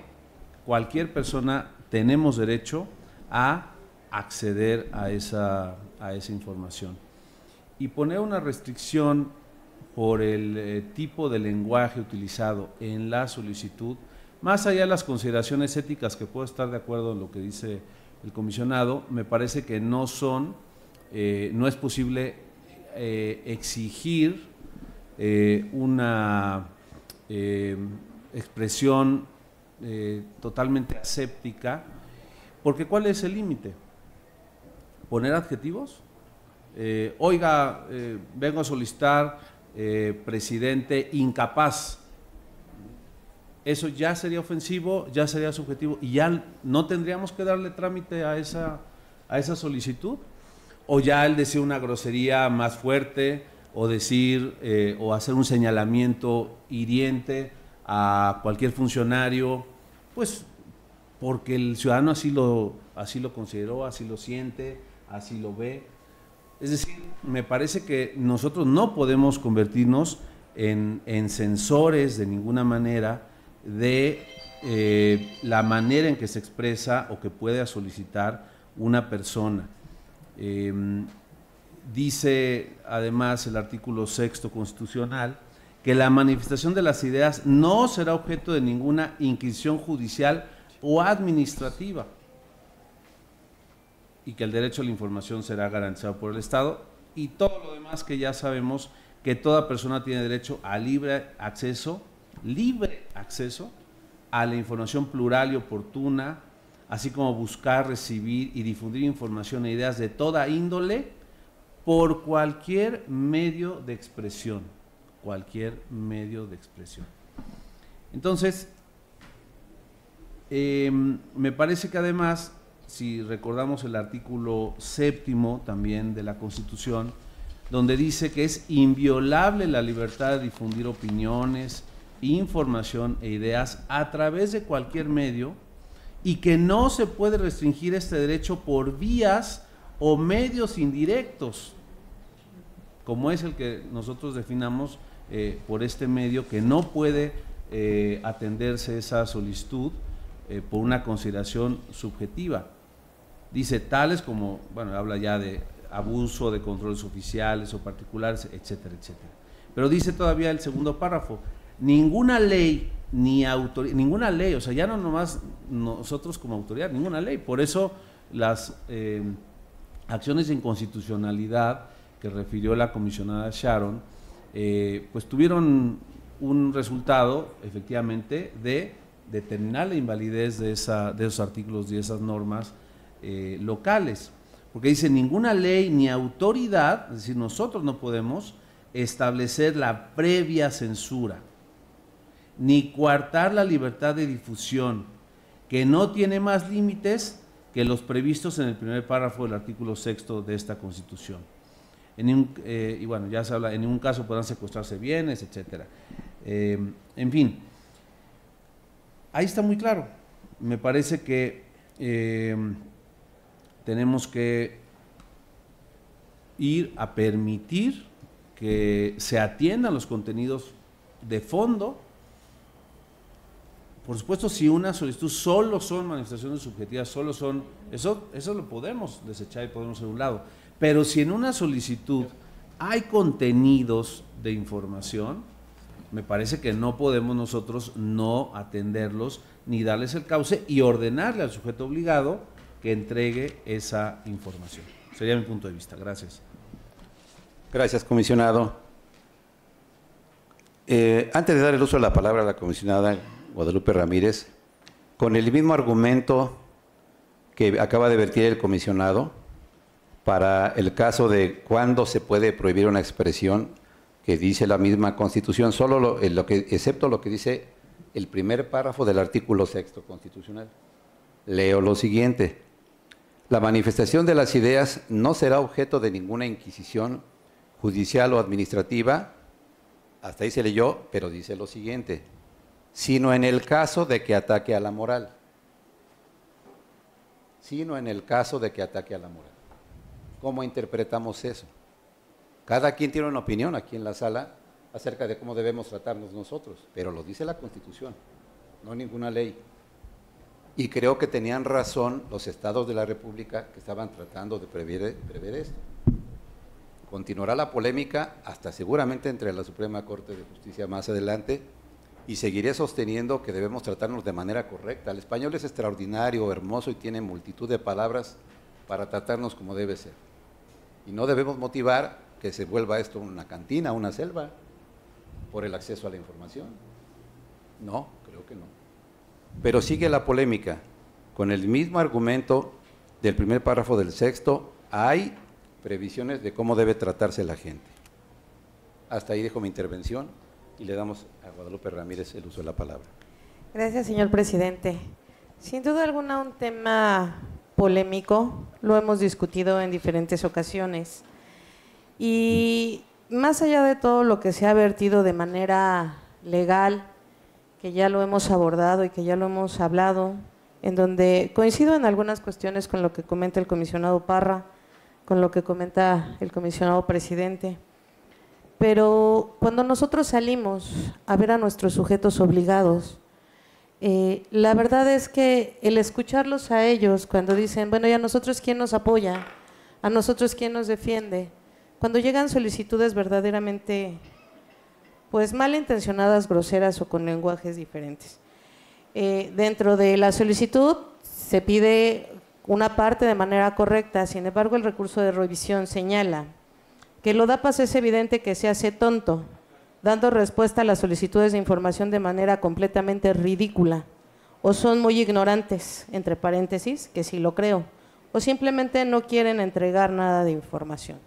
G: cualquier persona tenemos derecho a acceder a a esa información. Y poner una restricción por el eh, tipo de lenguaje utilizado en la solicitud, más allá de las consideraciones éticas que puedo estar de acuerdo en lo que dice el comisionado, me parece que no son, eh, no es posible eh, exigir una expresión totalmente aséptica, porque ¿cuál es el límite? ¿Poner adjetivos? oiga, vengo a solicitar eh, presidente incapaz. Eso ya sería ofensivo, ya sería subjetivo y ya no tendríamos que darle trámite a esa, a esa solicitud. O ya él decir una grosería más fuerte o decir eh, o hacer un señalamiento hiriente a cualquier funcionario, pues porque el ciudadano así lo, así lo consideró, así lo siente, así lo ve. Es decir, me parece que nosotros no podemos convertirnos en, en sensores de ninguna manera de eh, la manera en que se expresa o que pueda solicitar una persona. Em, dice además el artículo sexto constitucional que la manifestación de las ideas no será objeto de ninguna inquisición judicial o administrativa y que el derecho a la información será garantizado por el Estado y todo lo demás que ya sabemos que toda persona tiene derecho a libre acceso, libre acceso a la información plural y oportuna, así como buscar, recibir y difundir información e ideas de toda índole por cualquier medio de expresión, cualquier medio de expresión. Entonces, em, me parece que además si recordamos el artículo séptimo también de la Constitución, donde dice que es inviolable la libertad de difundir opiniones, información e ideas a través de cualquier medio y que no se puede restringir este derecho por vías o medios indirectos, como es el que nosotros definamos eh, por este medio, que no puede eh, atenderse esa solicitud eh, por una consideración subjetiva. Dice, tales como, bueno, habla ya de abuso de controles oficiales o particulares, etcétera, etcétera. Pero dice todavía el segundo párrafo, ninguna ley ni autoridad, ninguna ley, o sea, ya no nomás nosotros como autoridad, ninguna ley. Por eso las em, acciones de inconstitucionalidad que refirió la comisionada Sharon, eh, pues tuvieron un resultado, efectivamente, de determinar la invalidez de, esa, de esos artículos y esas normas eh, locales. Porque dice, ninguna ley ni autoridad, es decir, nosotros no podemos establecer la previa censura, ni coartar la libertad de difusión, que no tiene más límites que los previstos en el primer párrafo del artículo sexto de esta Constitución. Eh, y bueno, ya se habla, en ningún caso podrán secuestrarse bienes, etc. Eh, en fin, ahí está muy claro. Me parece que tenemos que ir a permitir que se atiendan los contenidos de fondo. Por supuesto, si una solicitud solo son manifestaciones subjetivas, solo son, eso, eso lo podemos desechar y podemos hacer un lado. Pero si en una solicitud hay contenidos de información, me parece que no podemos nosotros no atenderlos ni darles el cauce y ordenarle al sujeto obligado que entregue esa información. Sería mi punto de vista. Gracias.
C: Gracias, comisionado. Eh, antes de dar el uso de la palabra a la comisionada Guadalupe Ramírez, con el mismo argumento que acaba de vertir el comisionado para el caso de cuándo se puede prohibir una expresión que dice la misma Constitución, solo lo eh, que, excepto lo que dice el primer párrafo del artículo sexto constitucional. Leo lo siguiente. La manifestación de las ideas no será objeto de ninguna inquisición judicial o administrativa, hasta ahí se leyó, pero dice lo siguiente, sino en el caso de que ataque a la moral. Sino en el caso de que ataque a la moral. ¿Cómo interpretamos eso? Cada quien tiene una opinión aquí en la sala acerca de cómo debemos tratarnos nosotros, pero lo dice la Constitución, no ninguna ley. Y creo que tenían razón los estados de la República que estaban tratando de prever, esto. Continuará la polémica hasta seguramente entre la Suprema Corte de Justicia más adelante y seguiré sosteniendo que debemos tratarnos de manera correcta. El español es extraordinario, hermoso y tiene multitud de palabras para tratarnos como debe ser. Y no debemos motivar que se vuelva esto una cantina, una selva, por el acceso a la información. No, creo que no. Pero sigue la polémica con el mismo argumento del primer párrafo del sexto, hay previsiones de cómo debe tratarse la gente. Hasta ahí dejo mi intervención y le damos a Guadalupe Ramírez el uso de la palabra.
H: Gracias, señor presidente. Sin duda alguna un tema polémico, lo hemos discutido en diferentes ocasiones. Y más allá de todo lo que se ha vertido de manera legal, que ya lo hemos abordado y que ya lo hemos hablado, en donde coincido en algunas cuestiones con lo que comenta el comisionado Parra, con lo que comenta el comisionado presidente. Pero cuando nosotros salimos a ver a nuestros sujetos obligados, eh, la verdad es que el escucharlos a ellos cuando dicen, bueno, ¿y a nosotros quién nos apoya? ¿A nosotros quién nos defiende? Cuando llegan solicitudes verdaderamente pues malintencionadas, groseras o con lenguajes diferentes. Eh, dentro de la solicitud se pide una parte de manera correcta, sin embargo el recurso de revisión señala que lo DAPAS es evidente que se hace tonto, dando respuesta a las solicitudes de información de manera completamente ridícula, o son muy ignorantes, entre paréntesis, que sí lo creo, o simplemente no quieren entregar nada de información.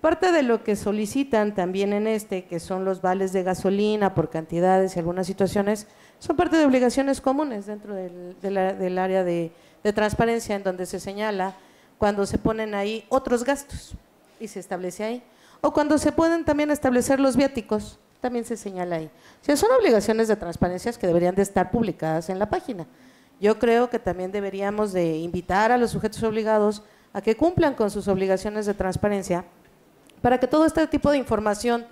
H: Parte de lo que solicitan también en este, que son los vales de gasolina por cantidades y algunas situaciones, son parte de obligaciones comunes dentro del, área de, transparencia, en donde se señala cuando se ponen ahí otros gastos y se establece ahí. O cuando se pueden también establecer los viáticos, también se señala ahí. O sea, son obligaciones de transparencia que deberían de estar publicadas en la página. Yo creo que también deberíamos de invitar a los sujetos obligados a que cumplan con sus obligaciones de transparencia para que todo este tipo de información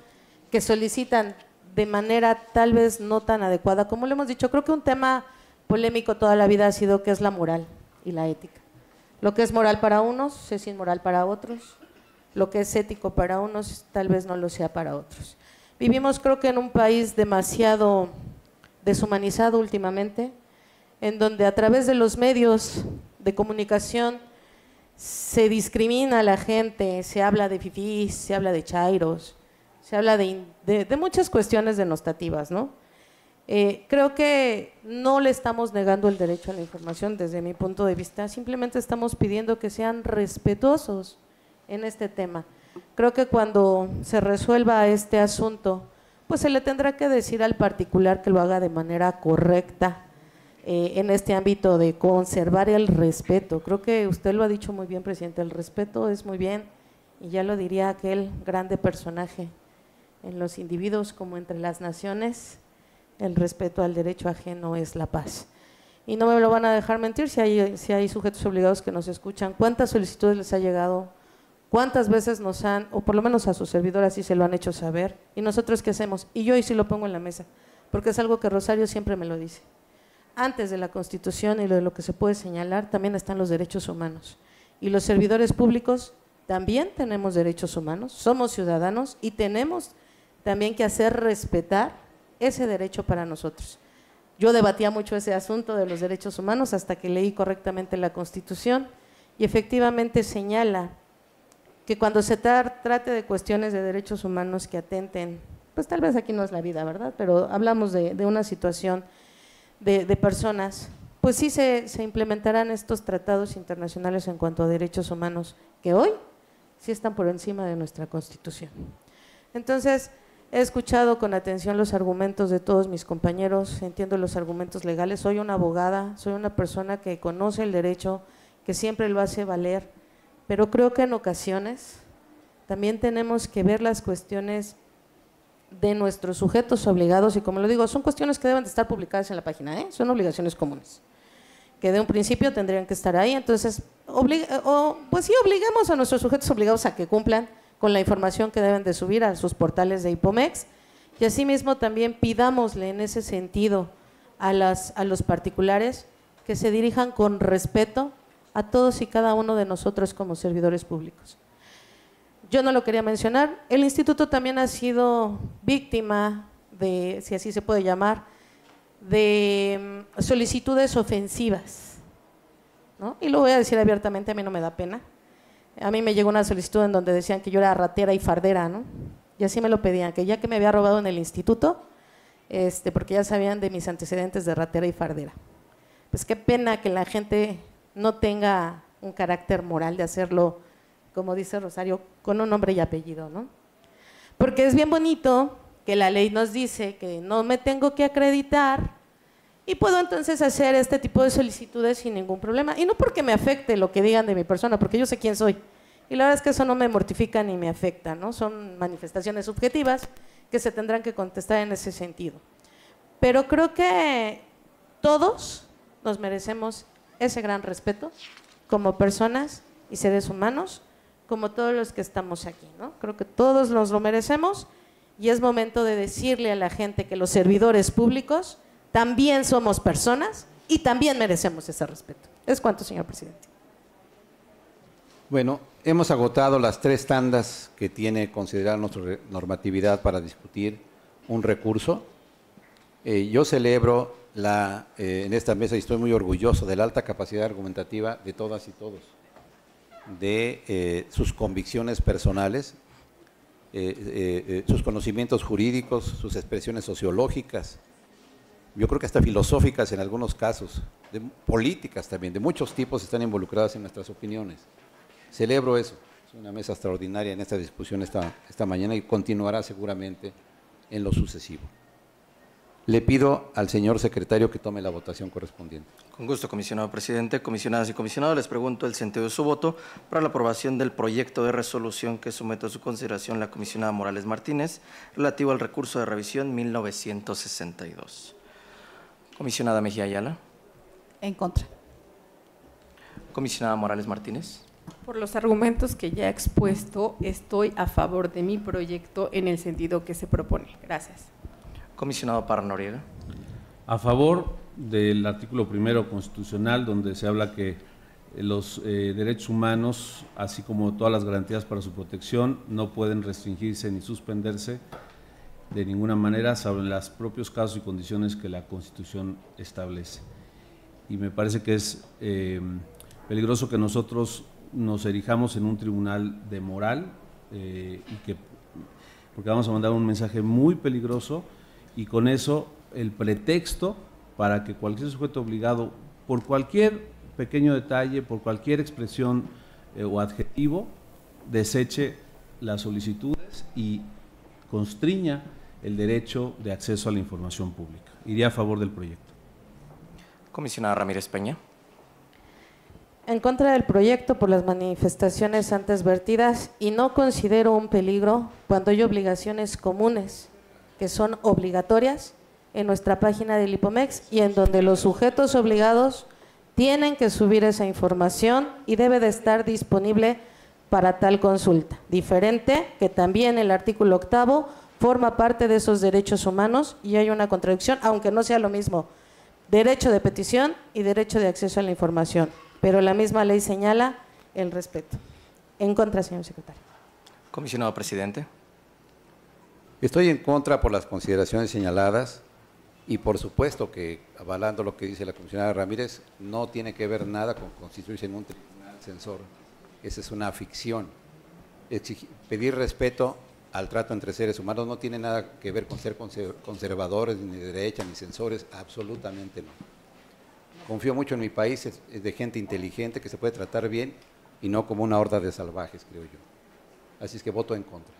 H: que solicitan de manera tal vez no tan adecuada, como lo hemos dicho, creo que un tema polémico toda la vida ha sido que es la moral y la ética. Lo que es moral para unos es inmoral para otros, lo que es ético para unos tal vez no lo sea para otros. Vivimos creo que en un país demasiado deshumanizado últimamente, en donde a través de los medios de comunicación, se discrimina a la gente, se habla de fifís, se habla de chairos, se habla de, muchas cuestiones denostativas, ¿no? Eh, creo que no le estamos negando el derecho a la información desde mi punto de vista, simplemente estamos pidiendo que sean respetuosos en este tema. Creo que cuando se resuelva este asunto, pues se le tendrá que decir al particular que lo haga de manera correcta, eh, en este ámbito de conservar el respeto. Creo que usted lo ha dicho muy bien, presidente, el respeto es muy bien, y ya lo diría aquel grande personaje, en los individuos como entre las naciones, el respeto al derecho ajeno es la paz. Y no me lo van a dejar mentir si hay, si hay sujetos obligados que nos escuchan. ¿Cuántas solicitudes les ha llegado? ¿Cuántas veces nos han, o por lo menos a sus servidor así se lo han hecho saber? ¿Y nosotros qué hacemos? Y yo hoy sí lo pongo en la mesa, porque es algo que Rosario siempre me lo dice antes de la Constitución y de lo que se puede señalar, también están los derechos humanos. Y los servidores públicos también tenemos derechos humanos, somos ciudadanos y tenemos también que hacer respetar ese derecho para nosotros. Yo debatía mucho ese asunto de los derechos humanos hasta que leí correctamente la Constitución y efectivamente señala que cuando se trate de cuestiones de derechos humanos que atenten, pues tal vez aquí no es la vida, ¿verdad? Pero hablamos de, de una situación de, personas, pues sí se, se, implementarán estos tratados internacionales en cuanto a derechos humanos que hoy sí están por encima de nuestra Constitución. Entonces, he escuchado con atención los argumentos de todos mis compañeros, entiendo los argumentos legales, soy una abogada, soy una persona que conoce el derecho, que siempre lo hace valer, pero creo que en ocasiones también tenemos que ver las cuestiones de nuestros sujetos obligados, y como lo digo, son cuestiones que deben de estar publicadas en la página, ¿eh? son obligaciones comunes, que de un principio tendrían que estar ahí, entonces, pues sí, obligamos a nuestros sujetos obligados a que cumplan con la información que deben de subir a sus portales de IPOMEX, y asimismo también pidámosle en ese sentido a los particulares que se dirijan con respeto a todos y cada uno de nosotros como servidores públicos yo no lo quería mencionar. El instituto también ha sido víctima de, si así se puede llamar, de mm, solicitudes ofensivas. Y lo voy a decir abiertamente, a mí no me da pena. A mí me llegó una solicitud en donde decían que yo era ratera y fardera, ¿no? Y así me lo pedían, que ya que me había robado en el instituto, este, porque ya sabían de mis antecedentes de ratera y fardera. Pues qué pena que la gente no tenga un carácter moral de hacerlo como dice Rosario, con un nombre y apellido, ¿no? Porque es bien bonito que la ley nos dice que no me tengo que acreditar y puedo entonces hacer este tipo de solicitudes sin ningún problema. Y no porque me afecte lo que digan de mi persona, porque yo sé quién soy. Y la verdad es que eso no me mortifica ni me afecta, ¿no? Son manifestaciones subjetivas que se tendrán que contestar en ese sentido. Pero creo que todos nos merecemos ese gran respeto como personas y seres humanos como todos los que estamos aquí, ¿no? Creo que todos nos lo merecemos y es momento de decirle a la gente que los servidores públicos también somos personas y también merecemos ese respeto. Es cuanto, señor presidente.
C: Bueno, hemos agotado las tres tandas que tiene considerar nuestra normatividad para discutir un recurso. Eh, yo celebro la, eh, en esta mesa y estoy muy orgulloso de la alta capacidad argumentativa de todas y todos de eh, sus convicciones personales, eh, eh, sus conocimientos jurídicos, sus expresiones sociológicas, yo creo que hasta filosóficas en algunos casos, de, políticas también, de muchos tipos están involucradas en nuestras opiniones. Celebro eso, es una mesa extraordinaria en esta discusión esta mañana y continuará seguramente en lo sucesivo. Le pido al señor secretario que tome la votación correspondiente.
E: Con gusto, comisionado presidente, comisionadas y comisionados, les pregunto el sentido de su voto para la aprobación del proyecto de resolución que somete a su consideración la comisionada Morales Martínez relativo al recurso de revisión 1962. Comisionada Mejía Ayala. En contra. Comisionada Morales Martínez.
F: Por los argumentos que ya he expuesto, estoy a favor de mi proyecto en el sentido que se propone. Gracias.
G: Comisionado para Noriega. A favor del artículo primero constitucional, donde se habla que los eh, derechos humanos, así como todas las garantías para su protección, no pueden restringirse ni suspenderse de ninguna manera, salvo en los propios casos y condiciones que la Constitución establece. Y me parece que es eh, peligroso que nosotros nos erijamos en un tribunal de moral, eh, que, porque vamos a mandar un mensaje muy peligroso y con eso el pretexto para que cualquier sujeto obligado, por cualquier pequeño detalle, por cualquier expresión eh, o adjetivo, deseche las solicitudes y constriña el derecho de acceso a la información pública. Iría a favor del proyecto. Comisionada
E: Ramírez Peña.
H: En contra del proyecto por las manifestaciones antes vertidas y no considero un peligro cuando hay obligaciones comunes que son obligatorias en nuestra página del IPOMEX y en donde los sujetos obligados tienen que subir esa información y debe de estar disponible para tal consulta. Diferente que también el artículo octavo forma parte de esos derechos humanos y hay una contradicción, aunque no sea lo mismo, derecho de petición y derecho de acceso a la información, pero la misma ley señala el respeto. En contra, señor secretario.
C: Comisionado presidente. Estoy en contra por las consideraciones señaladas y por supuesto que, avalando lo que dice la comisionada Ramírez, no tiene que ver nada con constituirse en un tribunal censor. Esa es una ficción. pedir respeto al trato entre seres humanos no tiene nada que ver con ser conservadores, ni de derecha, ni censores, absolutamente no. Confío mucho en mi país, es de gente inteligente que se puede tratar bien y no como una horda de salvajes, creo yo. Así es que voto en contra.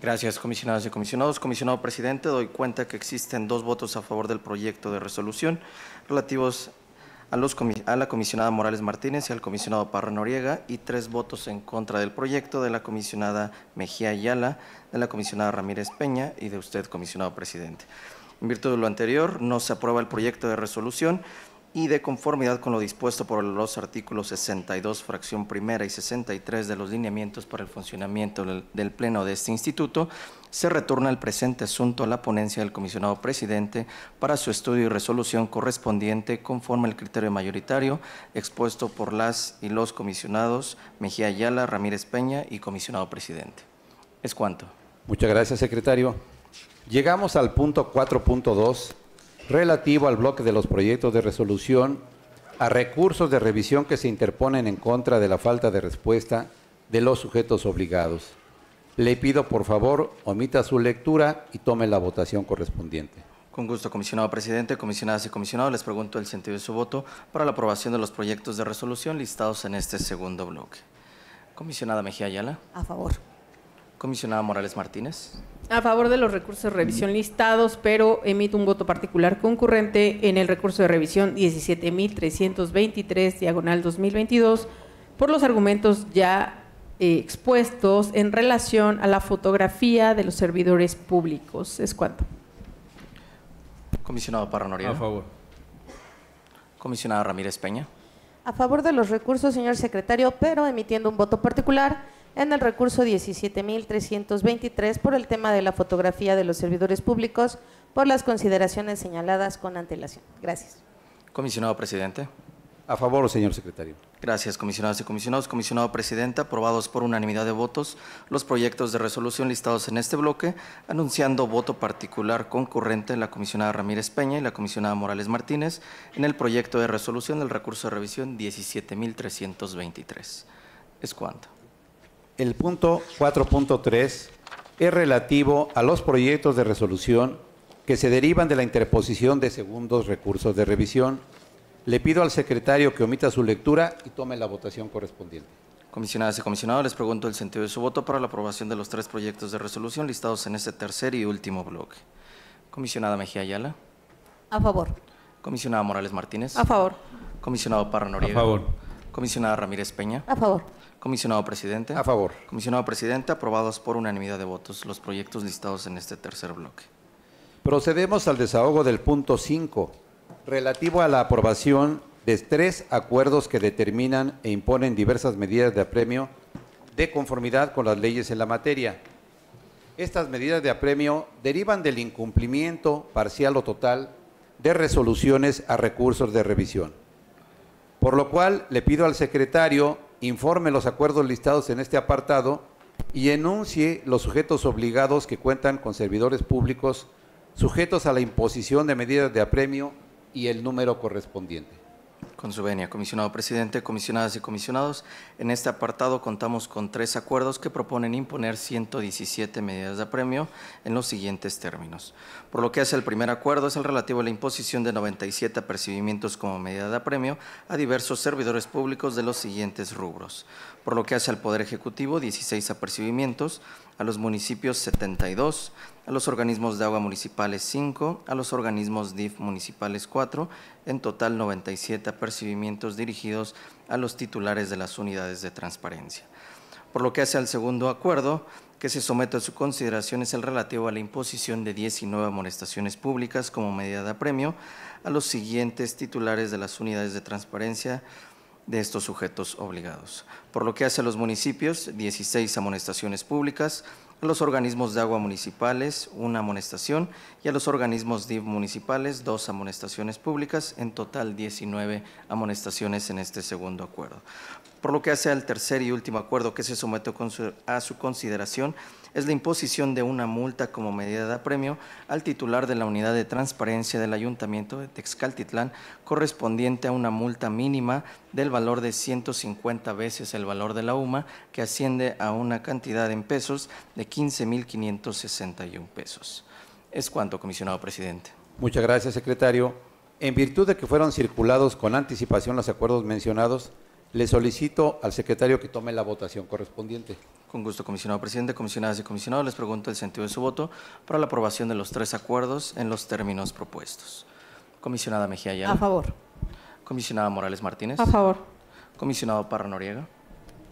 E: Gracias, comisionados y comisionados. Comisionado presidente, doy cuenta que existen dos votos a favor del proyecto de resolución relativos a, los, a la comisionada Morales Martínez y al comisionado Parra Noriega y tres votos en contra del proyecto de la comisionada Mejía Ayala, de la comisionada Ramírez Peña y de usted, comisionado presidente. En virtud de lo anterior, no se aprueba el proyecto de resolución y de conformidad con lo dispuesto por los artículos 62, fracción primera y 63 de los lineamientos para el funcionamiento del Pleno de este Instituto, se retorna el presente asunto a la ponencia del comisionado presidente para su estudio y resolución correspondiente conforme al criterio mayoritario expuesto por las y los comisionados Mejía Ayala, Ramírez Peña y comisionado presidente. Es cuanto. Muchas gracias, secretario.
C: Llegamos al punto 4.2 relativo al bloque de los proyectos de resolución a recursos de revisión que se interponen en contra de la falta de respuesta de los sujetos obligados. Le pido, por favor, omita su lectura y tome la votación correspondiente.
E: Con gusto, comisionado presidente, comisionadas y comisionados, les pregunto el sentido de su voto para la aprobación de los proyectos de resolución listados en este segundo bloque. Comisionada Mejía Ayala. A favor. Comisionada Morales Martínez
F: a favor de los recursos de revisión listados, pero emite un voto particular concurrente en el recurso de revisión 17.323, diagonal 2022, por los argumentos ya eh, expuestos en relación a la fotografía de los servidores públicos.
E: ¿Es cuánto? Comisionado Parra A favor. Comisionada Ramírez Peña.
H: A favor de los recursos, señor secretario, pero emitiendo un voto particular en el recurso 17.323 por el tema de la fotografía de los servidores públicos por las consideraciones señaladas con antelación. Gracias.
E: Comisionado presidente. A favor, señor secretario. Gracias, comisionados y comisionados. Comisionado presidente, aprobados por unanimidad de votos los proyectos de resolución listados en este bloque, anunciando voto particular concurrente la comisionada Ramírez Peña y la comisionada Morales Martínez en el proyecto de resolución del recurso de revisión 17.323. Es cuanto. El punto 4.3 es relativo a los proyectos de
C: resolución que se derivan de la interposición de segundos recursos de revisión. Le pido al secretario que omita su lectura
E: y tome la votación correspondiente. Comisionadas y comisionados, les pregunto el sentido de su voto para la aprobación de los tres proyectos de resolución listados en este tercer y último bloque. Comisionada Mejía Ayala. A favor. Comisionada Morales Martínez. A favor. Comisionado Parra Noriega. A favor. Comisionada Ramírez Peña. A favor. Comisionado presidente. A favor. Comisionado presidente, aprobados por unanimidad de votos los proyectos listados en este tercer bloque.
C: Procedemos al desahogo del punto 5, relativo a la aprobación de tres acuerdos que determinan e imponen diversas medidas de apremio de conformidad con las leyes en la materia. Estas medidas de apremio derivan del incumplimiento parcial o total de resoluciones a recursos de revisión. Por lo cual, le pido al secretario informe los acuerdos listados en este apartado y enuncie los sujetos obligados que cuentan con servidores públicos
E: sujetos a la imposición de medidas de apremio y el número correspondiente. Con su venia, comisionado presidente, comisionadas y comisionados, en este apartado contamos con tres acuerdos que proponen imponer 117 medidas de apremio en los siguientes términos. Por lo que hace el primer acuerdo es el relativo a la imposición de 97 apercibimientos como medida de apremio a diversos servidores públicos de los siguientes rubros por lo que hace al Poder Ejecutivo 16 apercibimientos, a los municipios 72, a los organismos de agua municipales 5, a los organismos DIF municipales 4, en total 97 apercibimientos dirigidos a los titulares de las unidades de transparencia. Por lo que hace al segundo acuerdo, que se somete a su consideración es el relativo a la imposición de 19 amonestaciones públicas como medida de apremio a los siguientes titulares de las unidades de transparencia de estos sujetos obligados. Por lo que hace a los municipios, 16 amonestaciones públicas, a los organismos de agua municipales, una amonestación, y a los organismos DIV municipales, dos amonestaciones públicas, en total 19 amonestaciones en este segundo acuerdo por lo que hace al tercer y último acuerdo que se sometió a su consideración es la imposición de una multa como medida de apremio al titular de la unidad de transparencia del Ayuntamiento de Texcaltitlán, correspondiente a una multa mínima del valor de 150 veces el valor de la UMA, que asciende a una cantidad en pesos de 15.561 pesos. Es cuanto, comisionado presidente.
C: Muchas gracias, secretario. En virtud de que fueron circulados
E: con anticipación los acuerdos mencionados, le solicito al secretario que tome la votación correspondiente. Con gusto, comisionado presidente, comisionadas y comisionados, les pregunto el sentido de su voto para la aprobación de los tres acuerdos en los términos propuestos. Comisionada Mejía Ayala. A favor. Comisionada Morales Martínez. A favor. Comisionado Parra Noriega.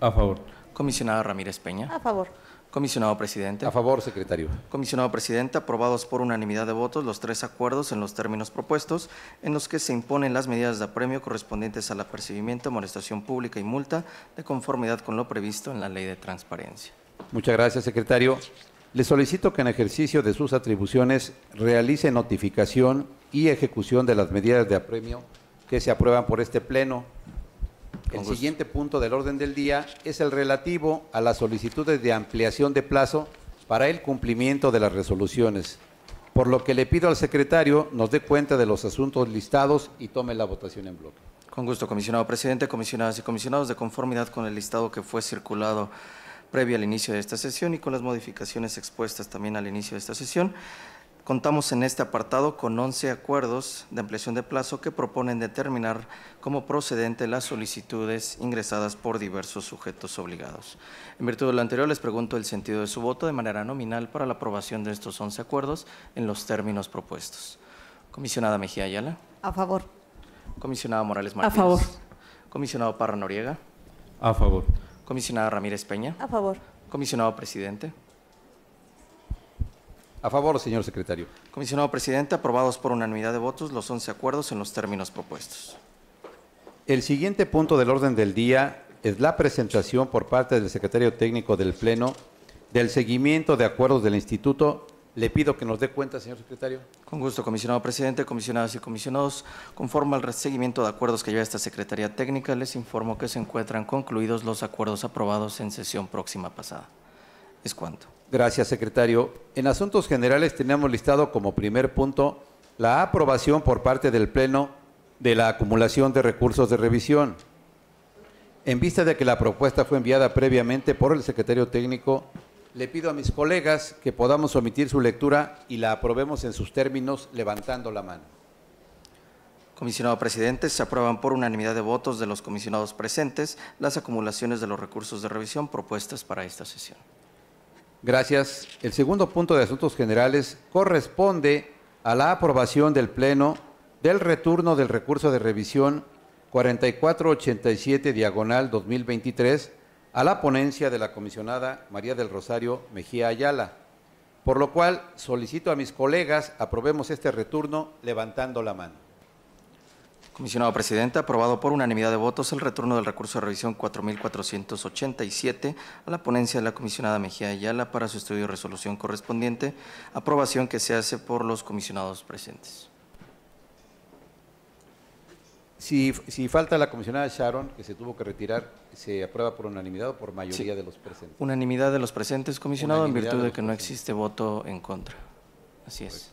E: A favor. Comisionada Ramírez Peña. A favor. Comisionado presidente. A favor, secretario. Comisionado presidente, aprobados por unanimidad de votos los tres acuerdos en los términos propuestos, en los que se imponen las medidas de apremio correspondientes al apercibimiento, amonestación pública y multa, de conformidad con lo previsto en la ley de transparencia.
C: Muchas gracias, secretario. Le solicito que en ejercicio de sus atribuciones realice notificación y ejecución de las medidas de apremio que se aprueban por este Pleno el siguiente punto del orden del día es el relativo a las solicitudes de ampliación de plazo para el cumplimiento de las resoluciones,
E: por lo que le pido al secretario nos dé cuenta de los asuntos listados y tome la votación en bloque. Con gusto, comisionado presidente, comisionadas y comisionados, de conformidad con el listado que fue circulado previo al inicio de esta sesión y con las modificaciones expuestas también al inicio de esta sesión, Contamos en este apartado con 11 acuerdos de ampliación de plazo que proponen determinar como procedente las solicitudes ingresadas por diversos sujetos obligados. En virtud de lo anterior, les pregunto el sentido de su voto de manera nominal para la aprobación de estos 11 acuerdos en los términos propuestos. Comisionada Mejía Ayala. A favor. Comisionada Morales Martínez. A favor. Comisionado Parra Noriega. A favor. Comisionada Ramírez Peña. A favor. Comisionado Presidente. A favor, señor secretario. Comisionado presidente, aprobados por unanimidad de votos los 11 acuerdos en los términos propuestos.
C: El siguiente punto del orden del día es la presentación por parte del secretario
E: técnico del Pleno del seguimiento de acuerdos del Instituto le pido que nos dé cuenta, señor secretario. Con gusto, comisionado presidente, comisionados y comisionados. Conforme al seguimiento de acuerdos que lleva esta Secretaría Técnica, les informo que se encuentran concluidos los acuerdos aprobados en sesión próxima pasada.
C: Es cuanto. Gracias, secretario. En asuntos generales teníamos listado como primer punto la aprobación por parte del Pleno de la acumulación de recursos de revisión. En vista de que la propuesta fue enviada previamente por el secretario técnico, le pido a mis colegas que podamos omitir su lectura y la
E: aprobemos en sus términos levantando la mano. Comisionado presidente, se aprueban por unanimidad de votos de los comisionados presentes las acumulaciones de los recursos de revisión propuestas para esta sesión. Gracias. El segundo punto de asuntos generales
C: corresponde a la aprobación del Pleno del Retorno del recurso de revisión 4487 diagonal 2023 a la ponencia de la comisionada María del Rosario Mejía Ayala, por lo cual solicito a mis colegas aprobemos este retorno levantando la mano.
E: Comisionado Presidente, aprobado por unanimidad de votos el retorno del recurso de revisión 4.487 a la ponencia de la comisionada Mejía Ayala para su estudio y resolución correspondiente, aprobación que se hace por los comisionados presentes. Si,
C: falta la comisionada Sharon, que se tuvo que retirar, ¿se aprueba por unanimidad o por mayoría de los
E: presentes? Unanimidad de los presentes, comisionado, en virtud de, que no existe voto en contra. Así es.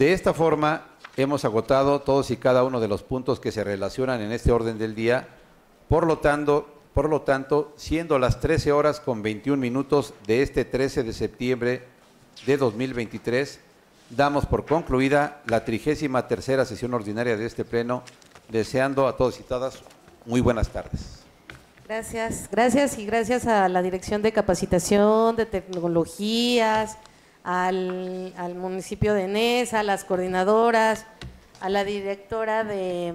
E: De esta forma, hemos
C: agotado todos y cada uno de los puntos que se relacionan en este orden del día, por lo tanto, por lo tanto siendo las 13 horas con 21 minutos de este 13 de septiembre de 2023, damos por concluida la trigésima tercera sesión ordinaria de este pleno, deseando a todos y todas muy buenas tardes.
H: Gracias, gracias y gracias a la Dirección de Capacitación, de Tecnologías, al, municipio de Nesa, a las coordinadoras, a la directora de,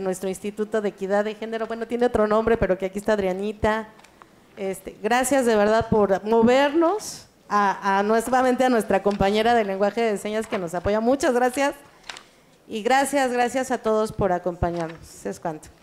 H: nuestro Instituto de Equidad de Género, bueno, tiene otro nombre, pero que aquí está Adrianita. Este, gracias de verdad por movernos a, nuevamente a nuestra compañera de lenguaje de señas que nos apoya. Muchas gracias. Y gracias, gracias a todos por acompañarnos. Es cuanto.